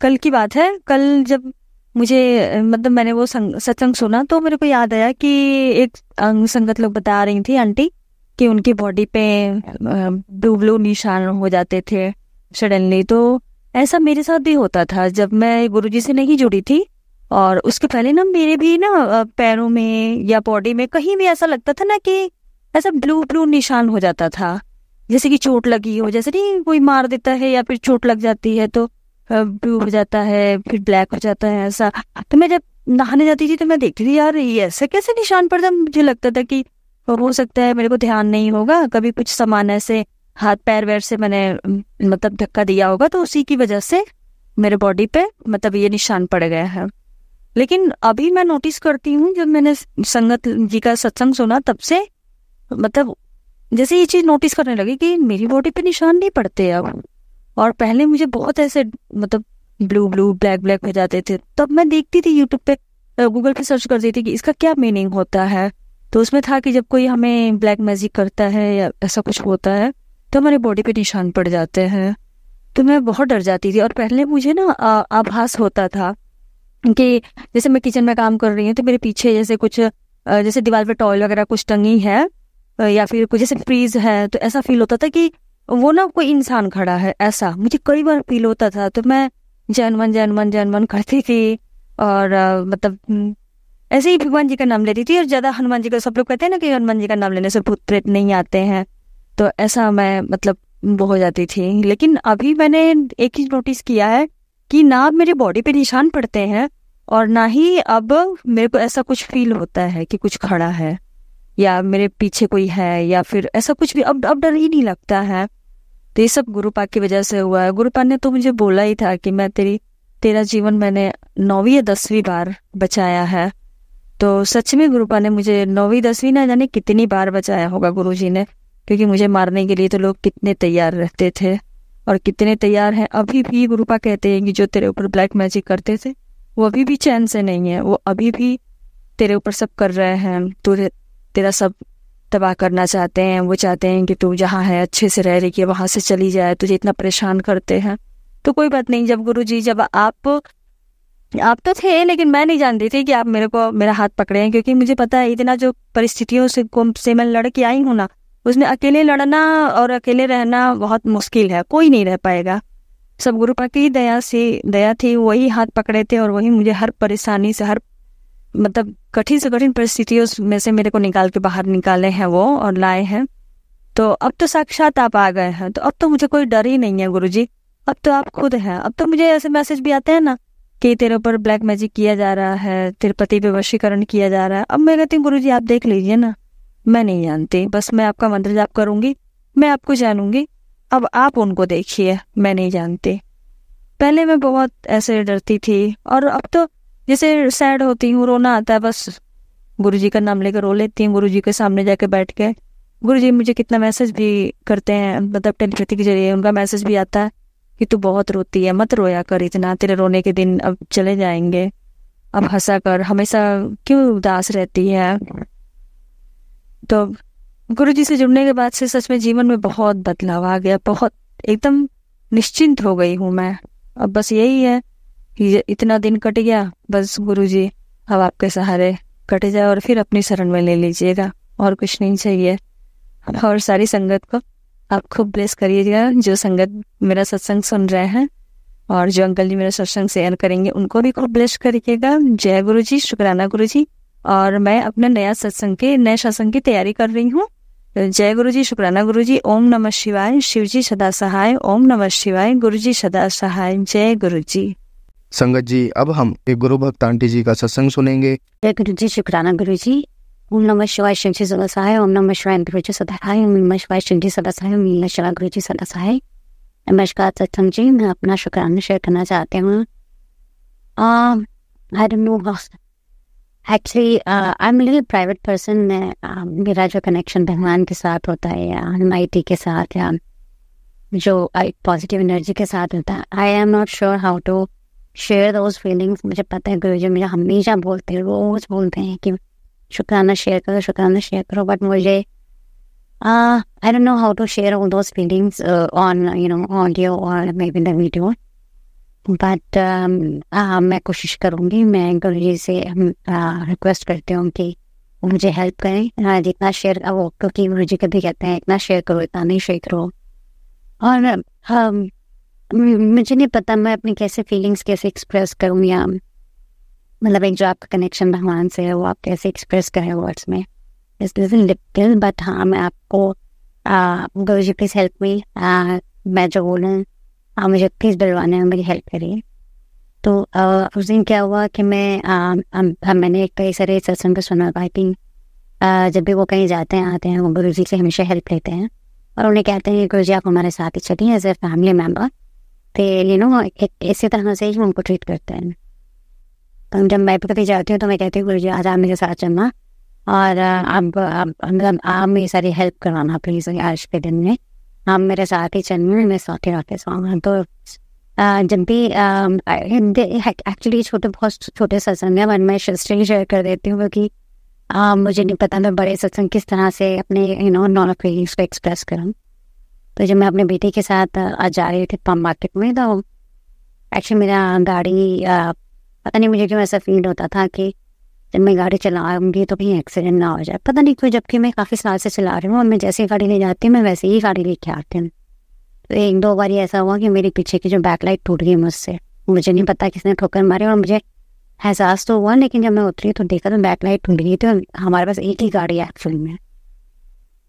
कल की बात है कल जब मुझे मतलब मैंने वो सत्संग सुना तो मेरे को याद आया कि एक संगत लोग बता रही थी आंटी कि उनकी बॉडी पे ब्लू ब्लू निशान हो जाते थे सडनली तो ऐसा मेरे साथ भी होता था जब मैं गुरुजी से नहीं जुड़ी थी और उसके पहले ना मेरे भी ना पैरों में या बॉडी में कहीं भी ऐसा लगता था ना कि ऐसा ब्लू ब्लू निशान हो जाता था जैसे कि चोट लगी हो जैसे नहीं कोई मार देता है या फिर चोट लग जाती है तो ब्लू हो जाता है फिर ब्लैक हो जाता है ऐसा तो मैं जब नहाने जाती थी तो मैं देखती थी यार ये ऐसे कैसे निशान पड़ता मुझे लगता था कि हो सकता है मेरे को ध्यान नहीं होगा कभी कुछ सामान ऐसे हाथ पैर वैर से मैंने मतलब धक्का दिया होगा तो उसी की वजह से मेरे बॉडी पे मतलब ये निशान पड़ गया है लेकिन अभी मैं नोटिस करती हूँ जब मैंने संगत जी का सत्संग सुना तब से मतलब जैसे ये चीज नोटिस करने लगी कि मेरी बॉडी पे निशान नहीं पड़ते अब और पहले मुझे बहुत ऐसे मतलब ब्लू ब्लू ब्लैक ब्लैक हो जाते थे तब मैं देखती थी यूट्यूब पे गूगल पे सर्च करती थी कि इसका क्या मीनिंग होता है तो उसमें था कि जब कोई हमें ब्लैक मैजिक करता है या ऐसा कुछ होता है तो हमारे बॉडी पे निशान पड़ जाते हैं तो मैं बहुत डर जाती थी और पहले मुझे ना आभास होता था कि जैसे मैं किचन में काम कर रही हूँ तो मेरे पीछे जैसे कुछ जैसे दीवार पे टॉयल वगैरह कुछ टंगी है या फिर कुछ जैसे फ्रीज है तो ऐसा फील होता था कि वो ना कोई इंसान खड़ा है ऐसा मुझे कई बार फील होता था तो मैं जैन मन जैन जैन करती थी और मतलब हम्म, ऐसे ही भगवान जी का नाम लेती थी और ज़्यादा हनुमान जी का सब लोग कहते हैं ना कि हनुमान जी का नाम लेने से भूत प्रेत नहीं आते हैं तो ऐसा मैं मतलब वो हो जाती थी लेकिन अभी मैंने एक चीज नोटिस किया है कि ना अब मेरे बॉडी पे निशान पड़ते हैं और ना ही अब मेरे को ऐसा कुछ फील होता है कि कुछ खड़ा है या मेरे पीछे कोई है या फिर ऐसा कुछ भी अब अब डर ही नहीं लगता है तो ये सब गुरुपा की वजह से हुआ है गुरुपा ने तो मुझे बोला ही था कि मैं तेरी तेरा जीवन मैंने नौवीं या दसवीं बार बचाया है तो सच में गुरुपा ने मुझे नौवीं दसवीं ना जाने कितनी बार बचाया होगा गुरु ने क्योंकि मुझे मारने के लिए तो लोग कितने तैयार रहते थे और कितने तैयार हैं अभी भी गुरुपा कहते हैं कि जो तेरे ऊपर ब्लैक मैजिक करते थे वो अभी भी चैन से नहीं है वो अभी भी तेरे ऊपर सब कर रहे हैं तू तेरा सब तबाह करना चाहते हैं वो चाहते हैं कि तू जहाँ है अच्छे से रह रही है वहां से चली जाए तुझे इतना परेशान करते हैं तो कोई बात नहीं जब गुरु जी जब आप आप तो थे लेकिन मैं नहीं जानती थी कि आप मेरे को मेरा हाथ पकड़े हैं क्योंकि मुझे पता है इतना जो परिस्थितियों से से मैं लड़ के आई हूँ ना उसमें अकेले लड़ना और अकेले रहना बहुत मुश्किल है कोई नहीं रह पाएगा सब गुरु पा की दया से दया थी वही हाथ पकड़े थे और वही मुझे हर परेशानी से हर मतलब कठिन से कठिन परिस्थितियों में से मेरे को निकाल के बाहर निकाले हैं वो और लाए हैं तो अब तो साक्षात आप आ गए हैं तो अब तो मुझे कोई डर ही नहीं है गुरु जी अब तो आप खुद हैं अब तो मुझे ऐसे मैसेज भी आते हैं ना कि तेरे ऊपर ब्लैक मैजिक किया जा रहा है तेरे पति पे वशीकरण किया जा रहा है अब मैं कहती हूँ गुरु जी आप देख लीजिए ना मैं नहीं जानती बस मैं आपका मंत्र जाप करूंगी मैं आपको जानूंगी अब आप उनको देखिए मैं नहीं जानती पहले मैं बहुत ऐसे डरती थी और अब तो जैसे सैड होती हूँ रोना आता है बस गुरु जी का नाम लेकर रो लेती हूँ गुरु जी के सामने जाके बैठ के गुरु जी मुझे कितना मैसेज भी करते हैं मतलब टेलीपैथी के जरिए उनका मैसेज भी आता है कि तू बहुत रोती है मत रोया कर इतना तेरे रोने के दिन अब चले जाएंगे अब हंसा कर हमेशा क्यों उदास रहती है तो गुरु जी से जुड़ने के बाद से सच में जीवन में बहुत बदलाव आ गया बहुत एकदम निश्चिंत हो गई हूँ मैं अब बस यही है इतना दिन कट गया बस गुरु जी अब आपके सहारे कट जाए और फिर अपनी शरण में ले लीजिएगा और कुछ नहीं चाहिए और सारी संगत को आप खूब ब्लेस करिएगा जो संगत मेरा सत्संग सुन रहे हैं और जो अंकल जी मेरा सत्संग शेयर करेंगे उनको भी खूब ब्लेस करिएगा जय गुरु जी शुक्राना गुरु जी और मैं अपने नया सत्संग के नए सत्संग की तैयारी कर रही हूँ जय गुरु जी शुक्राना गुरु जी ओम नमः शिवाय शिव जी सदा सहाय ओम नमः शिवाय गुरु जी सदा सहाय जय गुरु जी संगत जी अब हम एक गुरु भक्त आंटी जी का सत्संग सुनेंगे गुरु जी शुक्राना गुरु जी ओम नमः शिवाय शिव जी सदा सहाय ओम नमः शिवाय गुरु जी सदा सहाय ओम नमः शिवाय शिव जी सदा सहाय ओम नमः शिवाय गुरु जी सदा सहाय नमस्कार सत्संग जी मैं अपना शुक्राना शेयर करना चाहते हूँ I don't know actually I am little private person मेरा जो कनेक्शन भगवान के साथ होता है या एनआईटी के साथ या जो पॉजिटिव uh, एनर्जी के साथ होता है I am not sure how to share those feelings मुझे पता है गुरुजी मुझे हमेशा बोलते हैं रोज बोलते हैं कि शुक्राना शेयर करो शुक्राना शेयर करो बट मुझे I don't know how to share all those feelings on you know audio और maybe the video but मैं कोशिश करूँगी मैं गुरु जी से रिक्वेस्ट करती हूँ कि मुझे हेल्प करें जितना शेयर वो क्योंकि गुरु जी कभी कहते हैं इतना शेयर करो इतना नहीं शेयर करो और um, मुझे नहीं पता मैं अपनी कैसे फीलिंग्स कैसे एक्सप्रेस करूँ या मतलब एक जो आपका कनेक्शन भगवान से है वो आप कैसे एक्सप्रेस करें वर्ड्स में लिटिल बट हाँ मैं आपको गुरु जी प्लीज़ हेल्प मी मैं जो बोलूँ आप हाँ, मुझे प्लीज़ बुलवाने में मेरी हेल्प करिए तो उस दिन क्या हुआ कि मैं uh, मैंने कई सारे सत्संग को सुना आई थिंक जब भी वो कहीं जाते हैं आते हैं वो गुरु जी से हमेशा हेल्प लेते हैं और उन्हें कहते हैं गुरु जी आप हमारे साथ ही चलिए एज ए फैमिली मेम्बर तो यू नो इसी तरह से ही उनको ट्रीट करते हैं तो जब मैं भी कभी जाती हूँ तो मैं कहती हूँ गुरु जी आज आप मेरे साथ चलना और अब मतलब आप मेरी सारी हेल्प करवाना प्लीज़ आज के दिन में आप मेरे साथ ही चलना मैं साथ ही वापस आऊँगा तो जब भी एक्चुअली छोटे बहुत छोटे सत्संग है मन में हिस्ट्री शेयर कर देती हूँ क्योंकि मुझे नहीं पता मैं बड़े सत्संग किस तरह से अपने यू नो नॉन फीलिंग्स को एक्सप्रेस करूँ तो जब मैं अपने बेटे के साथ आज जा रही थी मार्केट में तो एक्चुअली मेरा गाड़ी पता नहीं मुझे क्यों ऐसा फील होता था कि जब मैं गाड़ी चलाऊंगी तो कहीं एक्सीडेंट ना हो जाए पता नहीं क्यों जबकि मैं काफ़ी साल से चला रही हूँ और मैं जैसे गाड़ी ले जाती हूँ मैं वैसे ही गाड़ी लेके आती हूँ तो एक दो बार ऐसा हुआ कि मेरे पीछे की जो बैकलाइट टूट गई मुझसे मुझे नहीं पता किसने ठोकर मारी और मुझे एहसास तो हुआ लेकिन जब मैं उतरी तो देखा तो बैक लाइट टूट गई तो हमारे पास एक ही गाड़ी है एक्चुअली में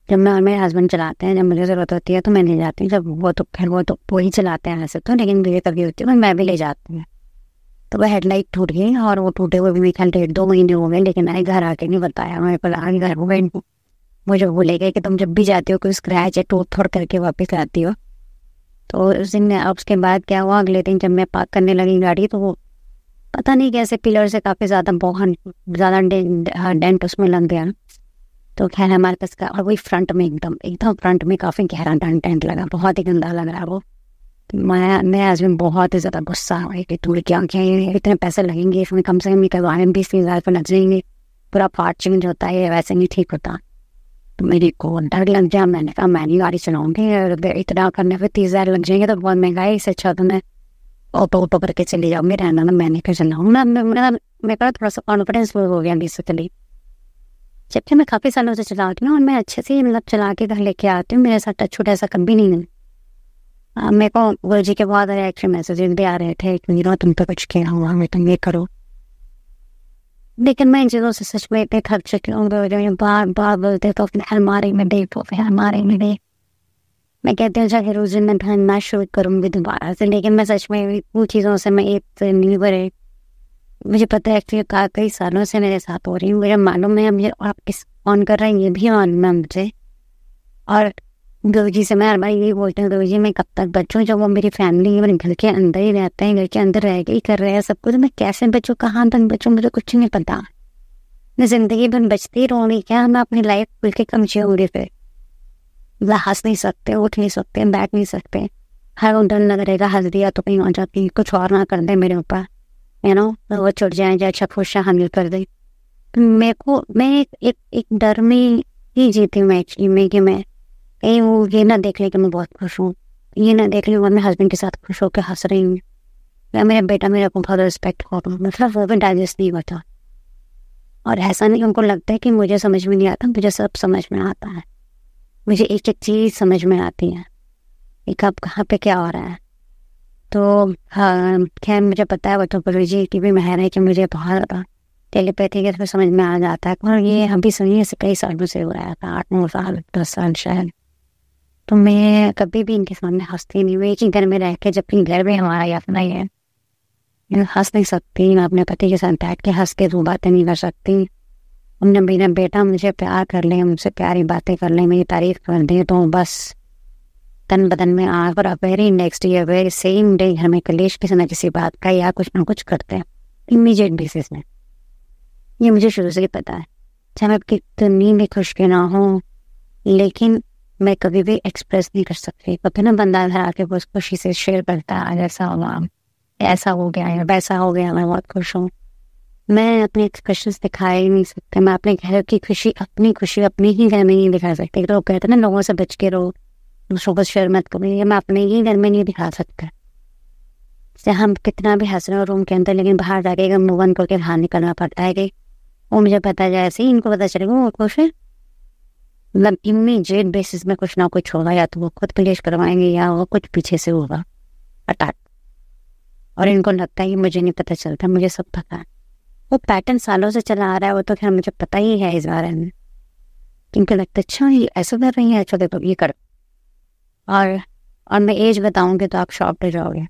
जब मैं और मेरे हस्बैंड चलाते हैं जब मुझे ज़रूरत होती है तो मैं ले जाती हूँ जब वो तो खैर वो तो वो ही चलाते हैं ऐसे तो लेकिन मुझे कभी होती है मैं भी ले जाती हूँ तो वह हेडलाइट टूट गई और वो टूटे हुए भी मेरे ख्याल डेढ़ दो महीने हो गए लेकिन मैंने घर आके नहीं बताया मेरे पास आगे घर में मुझे बोले गए कि तुम जब भी जाते हो कोई स्क्रैच है टूट थोड़ करके वापस आती हो तो उस दिन अब उसके बाद क्या हुआ अगले दिन जब मैं पार्क करने लगी गाड़ी तो वो पता नहीं कैसे पिलर से काफ़ी ज़्यादा बहुत ज़्यादा हाँ, डेंट उसमें लग गया तो है हमारे पास का और वही फ्रंट में एकदम एकदम फ्रंट में काफ़ी गहरा डन टेंट लगा बहुत ही गंदा लग रहा है वो मैं मैं हस्बैंड बहुत ही ज़्यादा गुस्सा हुआ कि तुम क्या क्या इतने पैसे लगेंगे इसमें कम से कम करवाए बीस तीस हज़ार रुपये लग जाएंगे पूरा पार्ट चेंज होता है वैसे नहीं ठीक होता तो मेरे को डर लग जा मैंने कहा मैं नहीं गाड़ी चलाऊंगी और इतना करने पर तीस हज़ार लग जाएंगे तो बहुत महंगा है इससे अच्छा तो मैं ऑटो ऑटो करके चले जाऊँगी रहना ना तो मैंने कहा चलाऊँ मेरा मेरे थोड़ा सा कॉन्फिडेंस हो गया बेसिकली जबकि मैं काफ़ी सालों से चला चलाती हूँ और मैं अच्छे से मतलब चला के घर लेके आती हूँ मेरे साथ टच छोटा ऐसा कभी नहीं मिला मेरे को गुरु जी के बहुत सारे एक्स्ट्रा मैसेजेस भी आ रहे थे कि मीरा तुम पे कुछ किया हुआ मैं तुम ये करो लेकिन मैं इन चीज़ों से सच में इतने थक चुकी हूँ बार बार बोलते तो फिर अलमारी में देख तो फिर अलमारी में देख मैं कहती हूँ चाहे अच्छा, रोज मैं ढलना शुरू करूँगी दोबारा से लेकिन मैं सच में उन चीज़ों से मैं एक नहीं बढ़े मुझे पता है कि कई सालों से मेरे साथ हो रही है मुझे मालूम है मुझे आप किस ऑन कर रहे हैं ये भी ऑन में मुझे और गुरु जी से मैं हर बार यही बोलती हूँ गुरु जी मैं कब तक बचूँ जब वो मेरी फैमिली है मेरे घर के अंदर ही रहते हैं घर के अंदर रह के ही कर रहे हैं सब कुछ तो मैं कैसे बचूँ कहाँ तक बचूँ मुझे कुछ नहीं पता मैं जिंदगी भर बचती रहूँगी क्या मैं अपनी लाइफ खुल के कम जीऊँगी फिर हंस नहीं सकते उठ नहीं सकते बैठ नहीं सकते हर उधर लग रहेगा हल्दिया तो कहीं आ जाती कुछ और ना कर दे मेरे ऊपर यू नो वो छुट जाए या अच्छा खुशा हमल कर दे मेरे को मैं एक एक, एक डर में ही जीती हूँ एक्चुअली में कि मैं कहीं वो ये ना देख ले कि मैं बहुत खुश हूँ ये ना देख ली मैं मेरे हस्बैंड के साथ खुश होकर हंस रही हूँ या मेरा बेटा मेरे को बहुत रिस्पेक्ट कर मतलब वो भी डाइजेस्ट नहीं होता और ऐसा नहीं उनको लगता है कि मुझे समझ में नहीं आता मुझे सब समझ में आता है मुझे एक एक चीज़ समझ में आती है कि कब कहाँ पे क्या हो रहा है तो हाँ खैर मुझे पता है ऑटोपोलॉजी तो की भी महर है कि मुझे बहुत टेलीपैथी के थ्रू समझ में आ जाता है और ये अभी सुनिए से कई सालों से हो रहा था आठ नौ साल दस साल शायद तो मैं कभी भी इनके सामने हंसती नहीं हुई कि घर में रह के जबकि घर में हमारा या अपना ही है हंस नहीं सकती मैं अपने पति के साथ बैठ के हंस के दो बातें नहीं कर सकती उनने मेरा बेटा मुझे प्यार कर ले मुझसे प्यारी बातें कर ले मेरी तारीफ कर दे तो बस तन बदन में आग और every next year very same day घर में कलेश किसी न किसी बात का या कुछ ना कुछ करते हैं इमीजिएट बेसिस में ये मुझे शुरू से ही पता है चाहे मैं कितनी भी खुश के ना हो लेकिन मैं कभी भी एक्सप्रेस नहीं कर सकती तो फिर ना बंदा घर आके बस खुशी से शेयर करता है ऐसा हो गया ऐसा हो गया या वैसा हो गया मैं बहुत खुश हूँ मैं अपने एक्सप्रेशन दिखा ही नहीं सकते मैं अपने घर की खुशी अपनी खुशी अपनी ही घर में नहीं दिखा सकती तो कहते हैं ना लोगों से बच के रहो दूसरों को शेयर मत करो ये हम अपने ही घर में नहीं दिखा सकता जैसे हम कितना भी हंस रहे हो रूम के अंदर लेकिन बाहर जाके एकदम मुँह बंद करके बाहर निकलना पड़ता है कि वो मुझे पता है ऐसे ही इनको पता चलेगा वो कुछ मतलब इमीजिएट बेसिस में कुछ ना कुछ होगा या तो वो खुद पुलिस करवाएंगे या वो कुछ पीछे से होगा अटैक और इनको लगता है कि मुझे नहीं पता चलता मुझे सब पता है वो पैटर्न सालों से चला आ रहा है वो तो खैर मुझे पता ही है इस बारे में इनको लगता है अच्छा ये ऐसा कर रही है अच्छा देखो ये करो और और मैं एज बताऊंगी तो आप शॉप पे जाओगे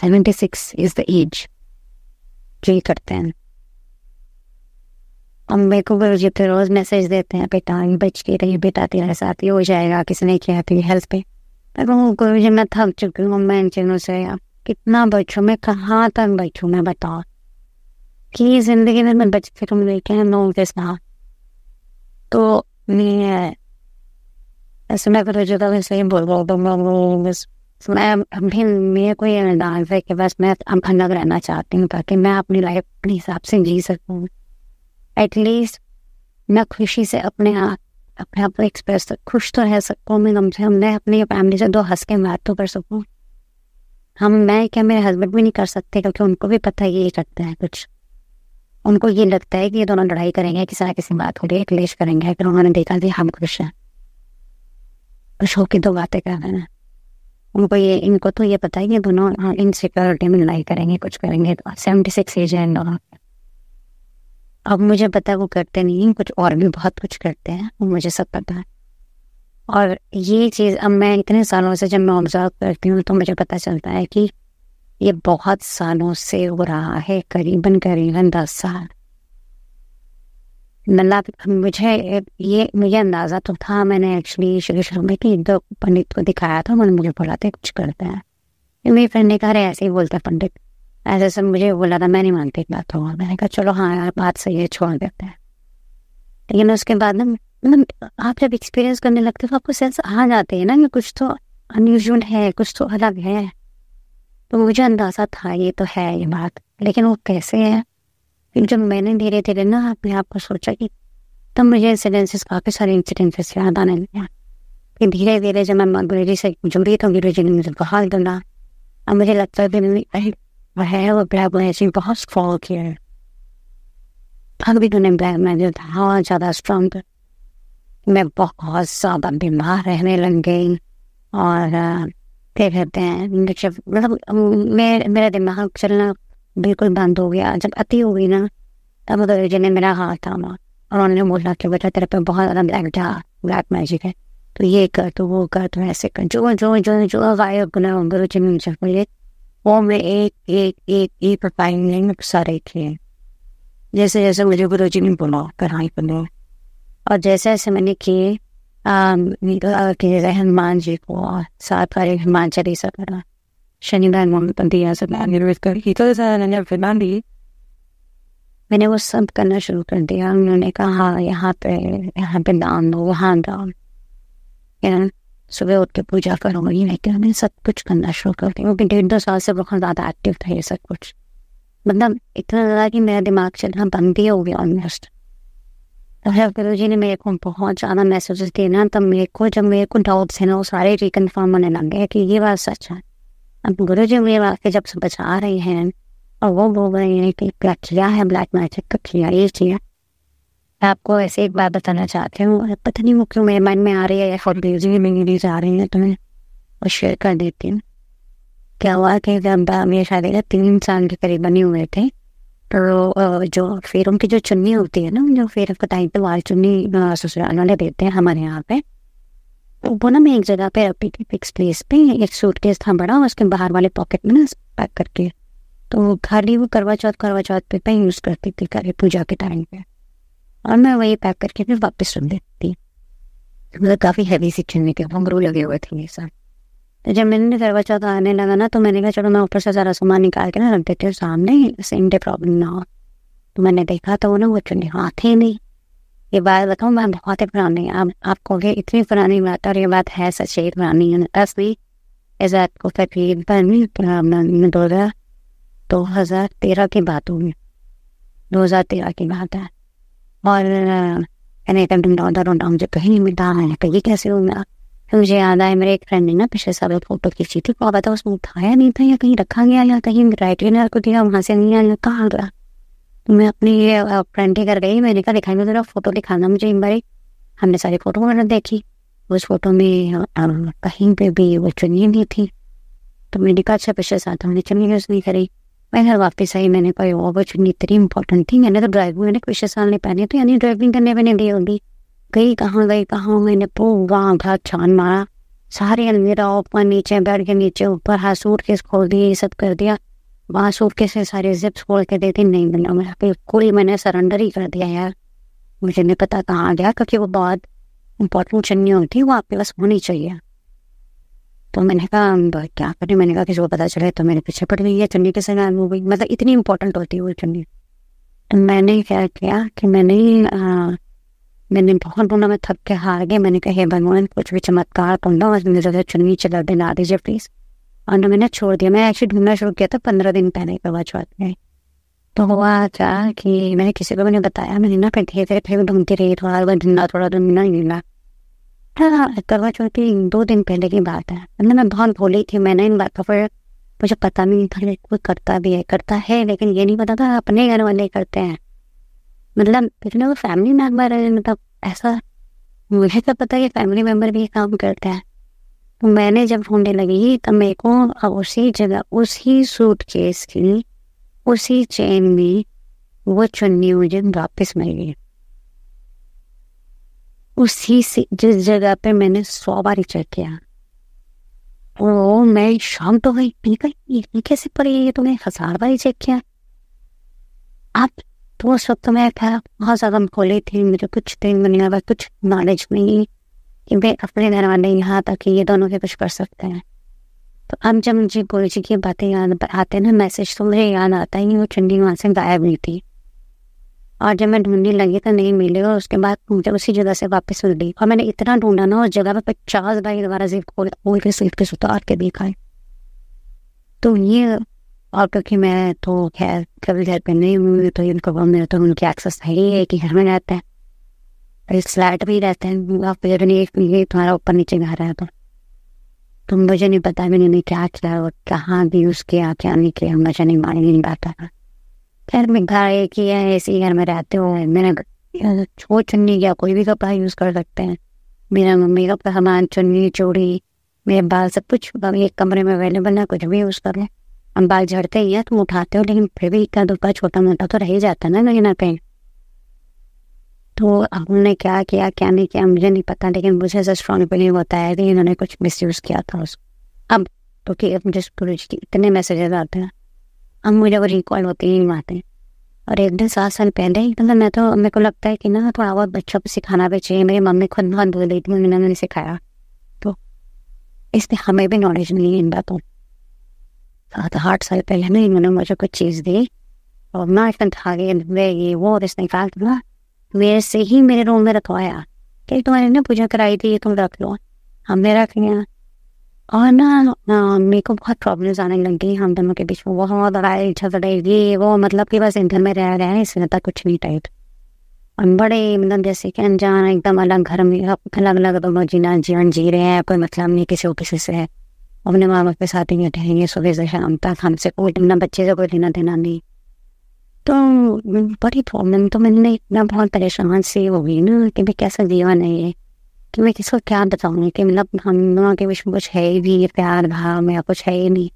seventy six is the age जी करते हैं हम मेरे को मुझे तो रोज मैसेज देते हैं बेटा बच के रही बेटा तेरे साथ ही हो जाएगा किसने किया तेरी हेल्थ पे मैं कहूँ गुरु जी मैं थक चुकी हूँ मैं इन चीज़ों से आप कितना बैठूँ मैं कहाँ तक बैठूँ मैं बताओ कि जिंदगी में मैं बच फिर लेके लोगों के साथ तो मैं ऐसे मैं तो जो वैसे ही बोल रहा हूँ मैं बस मैं अभी मेरे कोई डांस है कि बस मैं अलग रहना चाहती हूँ ताकि मैं अपनी लाइफ अपने हिसाब से जी सकूँ एटलीस्ट मैं खुशी से अपने आप अपने आप को एक्सप्रेस खुश तो रह सकूँ मैं हमसे हमने अपनी फैमिली से दो हंस के बात तो कर सकूँ हम मैं क्या मेरे हस्बैंड भी नहीं कर सकते क्योंकि उनको भी पता है ये करते हैं कुछ उनको ये लगता है कि ये दोनों लड़ाई करेंगे किसी ना किसी बात को लिए क्लेश करेंगे फिर उन्होंने देखा कि हम खुश हैं अशोक की दो बातें कर रहे हैं उनको ये इनको तो ये पता ही है दोनों हाँ सिक्योरिटी में लड़ाई करेंगे कुछ करेंगे तो सेवेंटी सिक्स एज है अब मुझे पता है वो करते नहीं कुछ और भी बहुत कुछ करते हैं वो मुझे सब पता है और ये चीज़ अब मैं इतने सालों से जब मैं ऑब्जर्व करती हूँ तो मुझे पता चलता है कि ये बहुत सालों से हो रहा है करीबन करीबन दस साल मतलब मुझे ये मुझे अंदाज़ा तो था मैंने एक्चुअली श्री शर्मा की दो पंडित को दिखाया था उन्होंने मुझे बोला था कुछ करते हैं मेरी फ्रेंड ने कहा रहे ऐसे ही बोलता पंडित ऐसे सब मुझे बोला था मैं नहीं मानती एक बात होगा मैंने कहा चलो हाँ यार बात सही है छोड़ देते हैं लेकिन उसके बाद ना मतलब आप जब एक्सपीरियंस करने लगते हो तो आपको सेंस आ जाते हैं ना कि कुछ तो अनयूजल है कुछ तो अलग है तो मुझे अंदाज़ा था ये तो है ये बात लेकिन वो कैसे है फिर जब मैंने धीरे धीरे ना अपने आप को सोचा कि तब मुझे इंसिडेंसेस काफ़ी सारे इंसिडेंसेस याद आने लगे फिर धीरे धीरे जब मैं गुरु से जुड़ी तो गुरु जी ने मुझे बहाल डरा अब मुझे लगता है कि वह है वो ब्लैक मैं ऐसे बहुत स्ट्रॉल किया है थक भी उन्हें ब्लैक मैं जो था और ज़्यादा स्ट्रॉन्ग मैं बहुत ज़्यादा बीमार रहने लग गई और फिर कहते हैं मतलब मेरे मेरा दिमाग चलना बिल्कुल बंद हो गया जब अति हो गई ना तब उधर तो एजेंट ने मेरा हाथ थामा और उन्होंने बोला कि बेटा तेरे पे बहुत ज़्यादा ब्लैक जा ब्लैक मैजिक है तो ये कर तो वो कर तो ऐसे कर जो जो जो जो गायब गुना होंगे रुचि मुझे वो मैं एक एक एक एक प्रोफाइल में सारे किए जैसे जैसे मुझे गुरु जी ने बोला कराई बोलो और जैसे जैसे मैंने किए हनुमान जी को साथ हनुमान चालीसा करा as a man, Shanidan बनती है सब आयुर्वेद कर ही तो मैंने फिर मान ली मैंने वो सब करना शुरू कर दिया उन्होंने कहा हाँ यहाँ पे यहाँ पे दान know, वहाँ दान यार सुबह उठ के पूजा करूँगी लेकिन मैंने सब कुछ करना शुरू कर दिया क्योंकि डेढ़ दो साल से बहुत ज़्यादा एक्टिव था ये सब कुछ मतलब इतना ज़्यादा कि मेरा दिमाग चलना बंद ही हो गया ऑलमोस्ट तो फिर गुरु जी ने मेरे को बहुत ज़्यादा मैसेजेस दिए ना तब मेरे को जब मेरे को डाउट्स है ना वो सारे रिकन्फर्म होने लग गए कि ये बात सच है अब गुरु जी मेरे वाक्य जब से बचा रहे हैं और वो बोल रहे हैं कि क्या किया है ब्लैक मैजिक का किया ये किया आपको ऐसे एक बात बताना चाहती हूँ पता नहीं वो क्यों मेरे माइंड में आ रही है या फॉर बिजी मेरी आ रही है तो मैं वो शेयर कर देती हूँ क्या हुआ कि जब मेरे शादी का तीन साल के करीब बने हुए थे तो जो फेरों की जो चुन्नी होती है ना जो फेर टाइम पर वाली चुन्नी ससुराल वाले देते हैं हमारे यहाँ पे वो ना मैं एक जगह पे फिक्स प्लेस पे एक केस था बड़ा उसके बाहर वाले पॉकेट में ना पैक करके तो खाली वो करवा चौथ करवा चौथ पे मैं यूज़ करती थी करे पूजा के टाइम पे और मैं वही पैक करके फिर वापस रख देती मतलब काफ़ी हैवी सी चुनी के घुंगरू लगे हुए थे ये सब तो जब मैंने करवा चौथ तो आने लगा ना तो मैंने कहा चलो मैं ऊपर से सारा सामान निकाल के ना रख देती हूँ सामने सेम डे प्रॉब्लम ना हो तो मैंने देखा तो वो ना वो चुने हाथ ही नहीं ये बात बताऊँ मैं बहुत ही पुरानी आप, आपको कहोगे इतनी पुरानी बात और ये बात है सच ही पुरानी दस भी ऐसा को तकरीबन दो हज़ार दो हज़ार तेरह की बात होगी दो हज़ार तेरह की बात है और मैंने कहा मुझे कहीं नहीं मिलता मैंने कहीं कैसे होगा फिर मुझे याद आया मेरे एक फ्रेंड ने ना पिछले साल एक फोटो खींची थी और पता उसमें उठाया नहीं था या कहीं रखा गया या कहीं राइट को दिया वहाँ से नहीं आया कहाँ गया मैं अपनी ये फ्रेंड के घर गई मैंने कहा दिखाई मैं जरा फोटो दिखाना मुझे एक बारी हमने सारी फोटो वगैरह देखी उस फोटो में कहीं पे भी वो चुनी नहीं थी तो मैंने कहा अच्छा पिछले साथ हमने तो चुनी यूज़ नहीं करी मैं घर वापस आई मैंने कहा वो चुनी इतनी इंपॉर्टेंट थी मैंने तो ड्राइविंग मैंने तो पिछले साल नहीं पहनी तो यानी ड्राइविंग करने मैंने नहीं होगी गई कहाँ गई कहाँ मैंने पूरा घर छान मारा सारे अलमीरा ऊपर नीचे बैठ के नीचे ऊपर हाँ सूट केस खोल दिए ये सब कर दिया वहां सूट से सारे जिप्स खोल के देते नहीं मिला मेरा बिल्कुल ही मैंने सरेंडर ही कर दिया यार मुझे नहीं पता कहाँ गया क्योंकि वो बहुत इंपॉर्टेंट चन्नी होती वो आपके पास होनी चाहिए तो मैंने कहा तो क्या करें मैंने कहा किसी को पता चले तो मेरे पीछे पड़ गई है चन्नी के गायब हो गई मतलब इतनी इंपॉर्टेंट होती है वो चन्नी तो मैंने क्या किया कि मैंने आ, मैंने बहुत बोला मैं थक के हार गए मैंने कहे भगवान कुछ भी चमत्कार पढ़ लो मुझे चुन्नी चला देना दीजिए प्लीज़ और मैंने छोड़ दिया मैं एक्चुअली ढूंढना शुरू किया था पंद्रह दिन पहले करवा चौथ में तो हुआ था कि मैंने किसी को मैंने बताया मैंने ना फिर धीरे धीरे फिर ढूंढती रही थोड़ा ढूंढा थोड़ा ढूंढना ढूंढना करवा चौथ की दो दिन पहले की बात है मतलब मैं बहुत भोली थी मैंने इन बातों पर मुझे पता भी नहीं था कोई करता भी है करता है लेकिन ये नहीं पता था अपने घर वाले करते हैं मतलब वो फैमिली मेम्बर मतलब ऐसा मुझे तो पता है फैमिली मेम्बर भी काम करते हैं तो मैंने जब ढूंढने लगी तो मेरे को अब उसी जगह उसी सूट केस की उसी चेन में वो चुन्नी मुझे वापस मिल गई उसी से जिस जगह पे मैंने सौ बार चेक किया ओ मैं शाम तो गई मैंने ये कैसे पर ये तो मैं हजार बार चेक किया अब तो उस वक्त तो मैं था बहुत ज़्यादा खोली थी मुझे कुछ दिन बनने कुछ नॉलेज नहीं वे अपने घर वाले यहाँ तक ये दोनों के कुछ कर सकते हैं तो अब जब मुझे गुरु जी की बातें याद आते ना मैसेज तो मुझे याद आता ही वो चंडी वहाँ से गायब नहीं थी और जब मैं ढूंढने लगी तो नहीं मिले और उसके बाद मुझे उसी जगह से वापस मिल गई और मैंने इतना ढूंढा ना उस जगह पर पचास बाई दोबारा जीप खोल खोल के सीट के सुतार के देखा है तो ये और क्योंकि मैं तो खैर कभी घर पे नहीं हुई तो इनको मेरा तो उनकी एक्सेस है ही है कि घर में रहता है फ्लैट भी रहते हैं फिर नहीं तुम्हारा ऊपर नीचे घर है तो तुम मुझे नहीं पता मैंने नहीं क्या किया और कहाँ भी उसके यहाँ क्या नहीं किया मुझे नहीं मान नहीं पाता खैर मैं घर एक ही है ऐसे घर में रहते हो मैंने वो चुन्नी क्या कोई भी कपड़ा यूज़ कर सकते हैं मेरा मम्मी का सामान चुन्नी चूड़ी मेरे बाल सब कुछ एक कमरे में अवेलेबल है कुछ भी यूज़ कर लें हम बाल झड़ते ही हैं तुम उठाते हो लेकिन फिर भी इक्का दुक्का तो छोटा मोटा तो रह ही जाता है ना कहीं ना कहीं तो हमने क्या किया क्या नहीं किया मुझे नहीं पता लेकिन मुझे ऐसा स्ट्रॉन्ग बिलीव होता है कि इन्होंने कुछ मिस यूज़ किया था उसको अब क्योंकि तो अब मुझे गुरु जी के इतने मैसेजेज आते हैं अब मुझे वो रिकॉल होते ही नहीं आते और एक दिन सात साल पहले ही मतलब मैं तो मेरे को लगता है कि ना थोड़ा बहुत बच्चों को सिखाना भी चाहिए मेरी मम्मी खुद बहुत बोल रही थी मैंने उन्होंने सिखाया तो इसमें हमें भी नॉलेज मिली इन बातों सात आठ साल पहले ना इन्होंने मुझे कुछ चीज़ दी और मैं एकदम था ये वो इसने कहा से ही मेरे रूम में रखवाया कि तुम्हारी ना पूजा कराई थी ये तुम रख लो हमने रख लिया और ना, ना मेरे को बहुत प्रॉब्लम्स आने लग गई हम दोनों के बीच में बहुत लड़ाई झगड़े ये वो मतलब कि बस इंधन में रह रहे हैं इससे कुछ नहीं टाइट हम बड़े मतलब जैसे कि अनजान एकदम अलग घर में अलग अलग दोनों जीना जीवन जी रहे हैं कोई मतलब नहीं किसी ऑफिस किसी से अपने माँ बाप के साथ ही बैठे सुबह से शाम तक हमसे कोई ना बच्चे से कोई लेना देना नहीं तो बड़ी तो प्रॉब्लम तो मैंने इतना बहुत परेशान से हो गई ना कि मैं कैसा जीवन है ये कि मैं किसको क्या बताऊंगी कि मतलब हम दोनों के बीच कुछ है ही नहीं प्यार भाव या कुछ है ही नहीं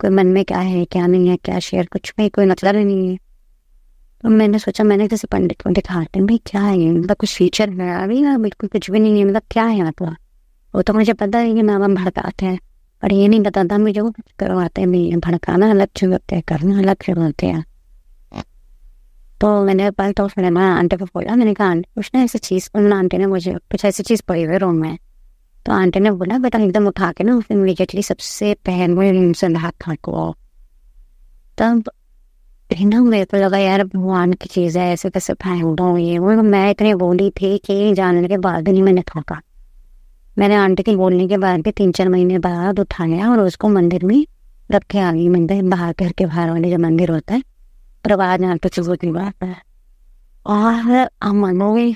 कोई मन में क्या है क्या नहीं है क्या शेयर कुछ में कोई मतलब ही नहीं है तो मैंने सोचा मैंने किसी पंडित को दिखाते भाई क्या है मतलब कुछ फीचर है अभी ना बिल्कुल कुछ भी नहीं है मतलब क्या है आपका वो तो मुझे पता है कि मैं हम भड़काते हैं पर ये नहीं बताता मुझे वो करवाते हैं है भड़काना अलग शुरू होते हैं करना अलग शुरू होते हैं तो मैंने पल तो फिर मैं आंटी को बोला मैंने कहा आंटी कुछ ना ऐसी चीज़ उन्होंने आंटी ने मुझे कुछ ऐसी चीज़ पड़ी हुई रूम में तो आंटी ने बोला बेटा एकदम उठा के ना उसने इमीडिएटली सबसे पहन हुए रूम से हाथ खड़को तब ना मेरे को लगा यार भगवान की चीज़ है ऐसे कैसे फेंक दो ये वो मैं इतने बोली थी कि जानने के बाद नहीं मैंने थका मैंने आंटी के बोलने के बाद भी तीन चार महीने बाद उठा लिया और उसको मंदिर में रखे आ गई मंदिर बाहर घर के बाहर वाले जो मंदिर होता है trabalham as pessoas privadas. और हम मनोगे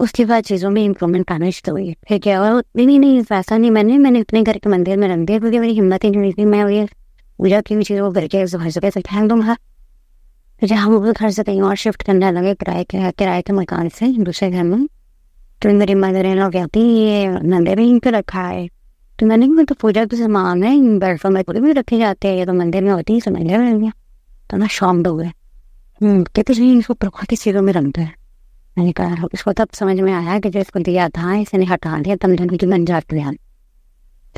उसके बाद चीज़ों में इम्प्रूवमेंट पाना शुरू हुई फिर क्या हुआ नहीं नहीं ऐसा नहीं मैंने मैंने अपने घर के मंदिर में रख दिया क्योंकि मेरी हिम्मत ही नहीं थी मैं ये पूजा की हुई चीज़ों को घर के घर से कैसे फेंक दूँगा फिर हम वो घर से कहीं और शिफ्ट करने लगे किराए के किराए के मकान से दूसरे घर में तो मेरी मदर इन लोग कहती ये नंदे भी इनको रखा है तो मैंने कहा तो पूजा के सामान है इन बर्फों में पूरे भी रखे जाते हैं ये तो मंदिर में होती ही समझ लगे तो ना शाम दो गए कहते जी इसको प्रभा के सिरों में रंगता है मैंने कहा इसको तब समझ में आया कि जो इसको दिया था इसने हटा दिया तब जन मुझे गंजा दिया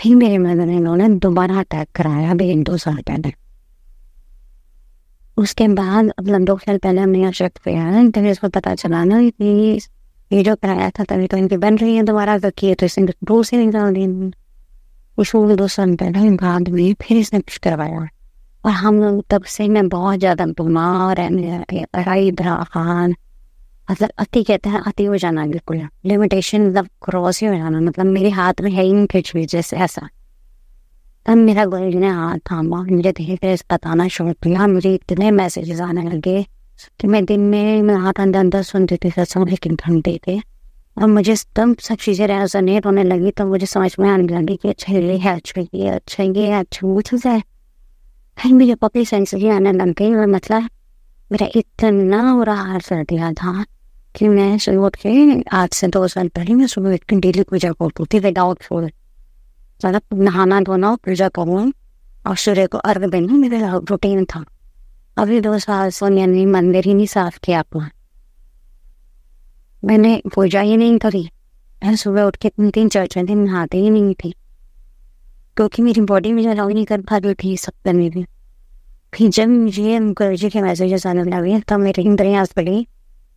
फिर मेरे मदर ने उन्होंने दोबारा अटैक कराया अभी दो साल पहले उसके बाद मतलब दो साल पहले हमने यहाँ शक किया तो इसको पता चला ना ये जो कराया था तभी तो इनकी बन रही है दोबारा रखी किए तो इसने दो से निकाल दी उसको दो साल पहले बाद में फिर इसने कुछ करवाया और हम लोग तब से मैं बहुत ज़्यादा बीमार है खान मतलब अति कहते हैं अति हो जाना बिल्कुल लिमिटेशन मतलब क्रॉस ही हो जाना मतलब मेरे हाथ में है ही नहीं कुछ भी जैसे ऐसा तब मेरा जी ने हाथ थामा मुझे धीरे धीरे बताना शुरू किया मुझे इतने मैसेजेस आने लगे कि मैं दिन में मैं हाथ अंदर अंदर सुनती थी सत्संग लेकिन घंटे थे और मुझे तब सब चीज़ें रेजोनेट होने लगी तो मुझे समझ में आने लगी कि अच्छा ये है अच्छा ये अच्छा ये अच्छा वो चीज़ है कहीं मुझे पपी सेंस ही आने लग गई और मतलब मेरा इतना बुरा हाल कर दिया था कि मैं सुबह उठ के आज से दो साल पहले मैं सुबह उठ के डेली पूजा करती थी विदाउट फूल मतलब नहाना धोना पूजा करूँ और सूर्य को अर्घ देना मेरा रूटीन था अभी दो साल सोनिया ने मंदिर ही नहीं साफ किया अपना मैंने पूजा ही नहीं करी मैं सुबह उठ के तीन दिन चार दिन नहाते ही नहीं थी क्योंकि मेरी बॉडी मुझे अलाउ नहीं कर पा रही थी सब करने में फिर जब मुझे मुखर्जी के मैसेजेस आने लगे तब मेरे अंदर आस पड़ी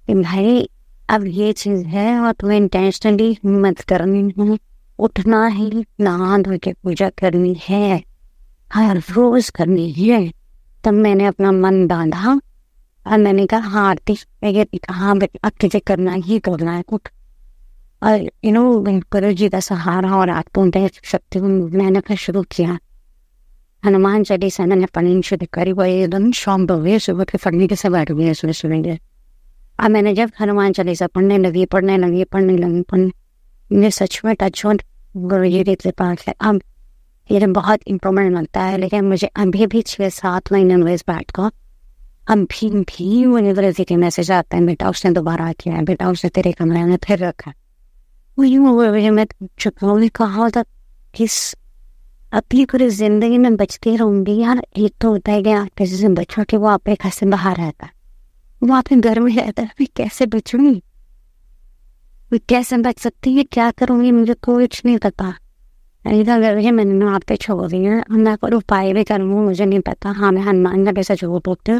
कि भाई अब ये चीज़ है और तुम्हें इंटेंशनली मत करनी है उठना ही नहा धो के पूजा करनी है हर रोज़ करनी है तब मैंने अपना मन बांधा और मैंने कहा हाँ आरती मैं कहा हाँ बेटा अब तुझे करना ही करना है कुछ और यू नो गुरु जी का सहारा और आत्मों शक्ति मैंने फिर शुरू किया हनुमान चालीसा मैंने पढ़नी शुद्ध करी वो एकदम शाम हुए सुबह के फटने के सब बैठ हुए सुबह सुबह सुनेंगे और मैंने जब हनुमान चालीसा पढ़ने लगी पढ़ने लगी पढ़ने लगी पढ़ने मेरे सच में टच हो गुरु जी की कृपा से अब ये तो बहुत इम्प्रूवमेंट लगता है लेकिन मुझे अभी भी छः सात महीने हुए इस बैठ का हम फीम फी यूनिवर्सिटी के मैसेज आते हैं बेटा उसने दोबारा किया है बेटा उसने तेरे कमरे में फिर रखा है वो यूं मैं चुका ने कहा था किस अपनी पूरी जिंदगी में बचती रहूंगी यार एक तो होता है कि आप कैसे से बचो कि वो आप घर से बाहर रहता है वो आपने घर में रहता है मैं कैसे बचूंगी वो कैसे बच सकती है क्या करूंगी मुझे कुछ नहीं पता तो अगर मैंने आप पे छोड़ दिया मैं कोई उपाय भी करूँगा मुझे नहीं पता हाँ मैं हनुमान का पैसा छोड़ पोते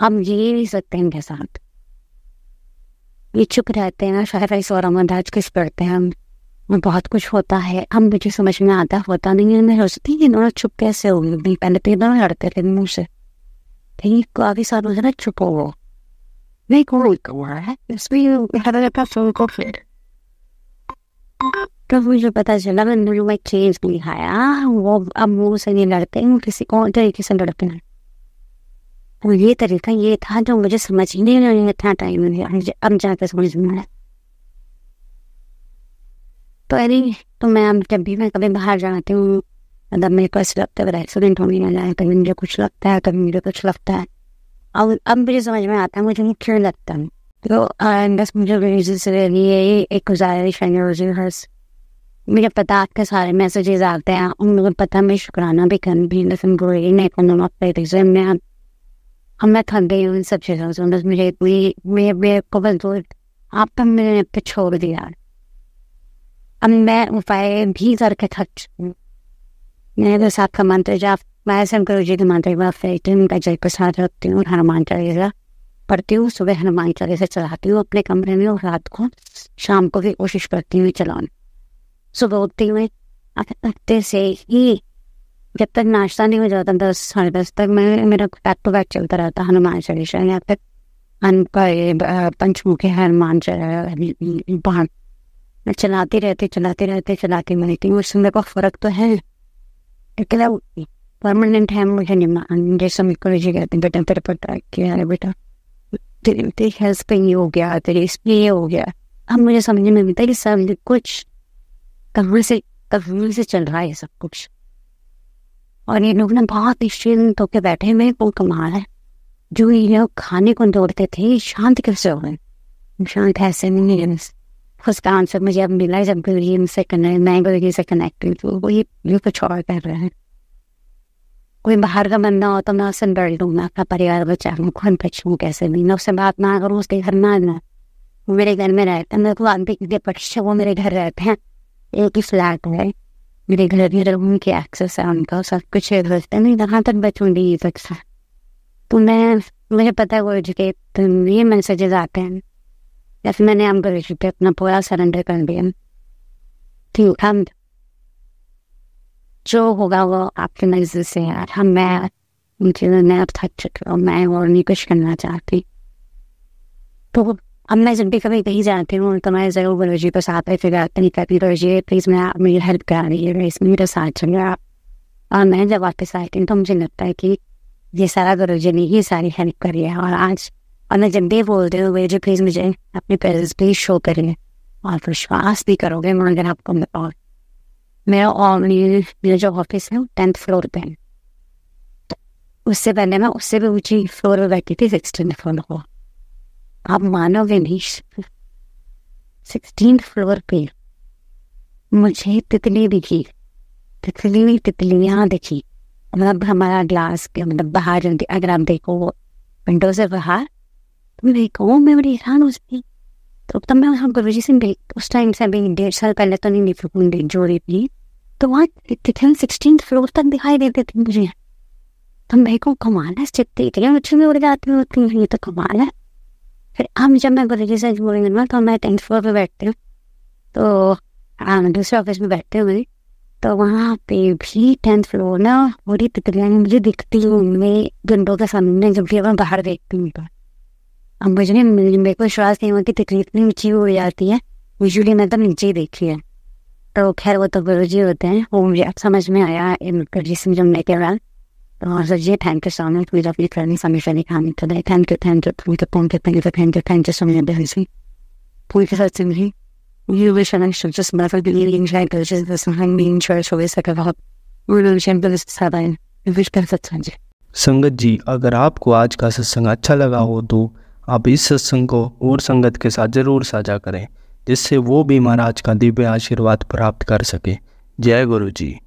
हम जी नहीं सकते इनके साथ ये चुप रहते हैं ना शायद ऐसे और अमरदास किस पढ़ते हैं हम बहुत कुछ होता है हम मुझे समझ में आता होता नहीं है मैं सोचती इन्होंने चुप कैसे गई पहले तो इधर लड़ते थे मुँह से कहीं काफी साल से ना चुप हो वो नहीं कोई हुआ है इसमें तो, तो मुझे पता चला मैंने वो अब से नहीं लड़ते किसी और तरीके से लड़ते हैं और ये तरीका ये था जो मुझे समझ ही नहीं आया इतना टाइम मुझे अब जाकर समझ में आया तो अरे तो मैं जब भी मैं कभी बाहर जाती हूँ मतलब मेरे को पास लगता है एक्सीडेंट होने ना जाए कभी मुझे कुछ लगता है कभी मुझे कुछ लगता है और अब मुझे समझ में आता है मुझे क्यों लगता है तो बस मुझे ये एक गुजारिश है रोजी हर्ष मुझे पता आपके सारे मैसेजेस आते हैं और मुझे पता मैं शुक्राना भी कर भी लेकिन नहीं करना मैं अब मैं थक गई हूँ इन सब चीज़ों से बस मुझे इतनी मेरे को बस दो आप पर मैंने पे छोड़ दिया अब मैं उपाय भी करके थक चुकी मैंने तो साथ का मंत्र जाप मैं ऐसा करो जी के मंत्र जाप फिर उनका जय प्रसाद रखती हूँ हनुमान चालीसा पढ़ती हूँ सुबह हनुमान चालीसा चलाती हूँ अपने कमरे में और रात को शाम को भी कोशिश करती हूँ चलाने सुबह उठती हुई अब से ही जब तक नाश्ता नहीं हो जाता दस साढ़े दस तक मैं मेरा बैक टू बैक चलता रहता हनुमान चालीसा यहाँ तक पंचमुखी हनुमान बाण मैं चलाती रहती चलाती रहती चलाती मैं थी उस समय का फर्क तो है लेकिन परमानेंट है मुझे नहीं जैसे मेरे जी कहते हैं बेटा तेरे पर किया अरे बेटा तेरी तेरी हेल्थ पे ये हो गया तेरी इस पर ये हो गया अब मुझे समझ में मिलता है कि सब कुछ कहाँ से कहाँ से चल रहा है सब कुछ और ये लोग ना बहुत ही शांत होकर बैठे हुए वो कमाल है जो ये लोग खाने को दौड़ते थे शांत कैसे हो गए शांत ऐसे नहीं है उसका आंसर मुझे अब मिला जब गुरुजी से कनेक्ट मैं गुरुजी से कनेक्ट हुई तो वो ये ये कुछ और कर रहे हैं कोई बाहर का बंदा हो तो मैं उससे डर लूँ मैं अपना परिवार बचाऊँ खुद बचूँ कैसे भी मैं उससे बात ना करूँ उसके घर ना आना वो मेरे घर में रहते हैं मेरे को आदमी के पक्ष वो मेरे घर रहते हैं एक ही फ्लैट है मेरे घर रेगुलरली एक्सेस है उनका सब कुछ बचता नहीं जहाँ तक बचूँगी ये तक है तो मैं मुझे पता है वो एजुकेट ये मैसेजेस आते हैं या फिर मैंने आपको एजुकेट अपना पूरा सरेंडर कर दिया ठीक तो हम जो होगा वो आपके नजर से यार अच्छा, हम मैं मुझे मैं अब थक चुके हूँ मैं और नहीं कुछ करना चाहती तो अब मैं जब भी कभी कहीं जाती हूँ तो मैं ज़रूर गुरु जी के साथ है फिर अपनी कहती गुरु जी प्लीज़ मैं आप मेरी हेल्प करा रही है इसमें मेरा साथ चलिए आप और मैं जब वापस आई थी तो मुझे लगता है कि ये सारा गुरु जी ने ही सारी हेल्प करी है और आज और मैं जब भी बोलती हूँ गुरु जी प्लीज़ मुझे अपनी प्रेजेंस प्लीज़ शो करिए और विश्वास भी करोगे मगर आपको और मेरा और मेरा जो ऑफिस है वो टेंथ फ्लोर पे है उससे पहले मैं उससे भी ऊँची फ्लोर पर बैठी थी सिक्सटीन फ्लोर को आप मानोगे नहीं फ्लोर पे मुझे तितली दिखी तितली तितलियां दिखी मतलब हमारा ग्लास के मतलब बाहर अगर आप देखो वो विंडो से बाहर तो मैं मैं बड़ी हैरान हो सकती तो तब मैं वहाँ गुरु जी से उस टाइम से अभी डेढ़ साल पहले तो नहीं फिर जो रही थी तो वहाँ तिथिल सिक्सटीन फ्लोर तक दिखाई देते थे मुझे तो मेरे को कमाल है इतने मुझे भी उड़ जाती होती ये तो कमाल है फिर हम जब मैं कॉलेज से बोलेंगे ना तो मैं टेंथ फ्लोर पर बैठती हूँ तो दूसरे ऑफिस में बैठते हुए तो वहाँ पे भी टेंथ फ्लोर ना पूरी तितलियाँ मुझे दिखती हूँ मैं घंटों के सामने जब भी मैं बाहर देखती हूँ अब मुझे नहीं मेरे को विश्वास नहीं हुआ कि तितली इतनी ऊँची हो जाती है यूजली मैं तो नीचे ही देखी है तो खैर वो तो गुरु जी होते हैं वो मुझे अब समझ में आया इन गुरु जी से जमने के बाद Roger J. Thank you so much. We love you for information coming today. Thank you, thank you. We can point it, thank you, thank you, thank you so much. We can help you. You wish and I should just never be leading shankers as this and being church always like a lot. Religion बिल्कुल सादा है. विश कर सकते हैं संगत जी अगर आपको आज का सत्संग अच्छा लगा हो तो आप इस सत्संग को और संगत के साथ जरूर साझा करें जिससे वो भी महाराज का दिव्य आशीर्वाद प्राप्त कर सके जय गुरु जी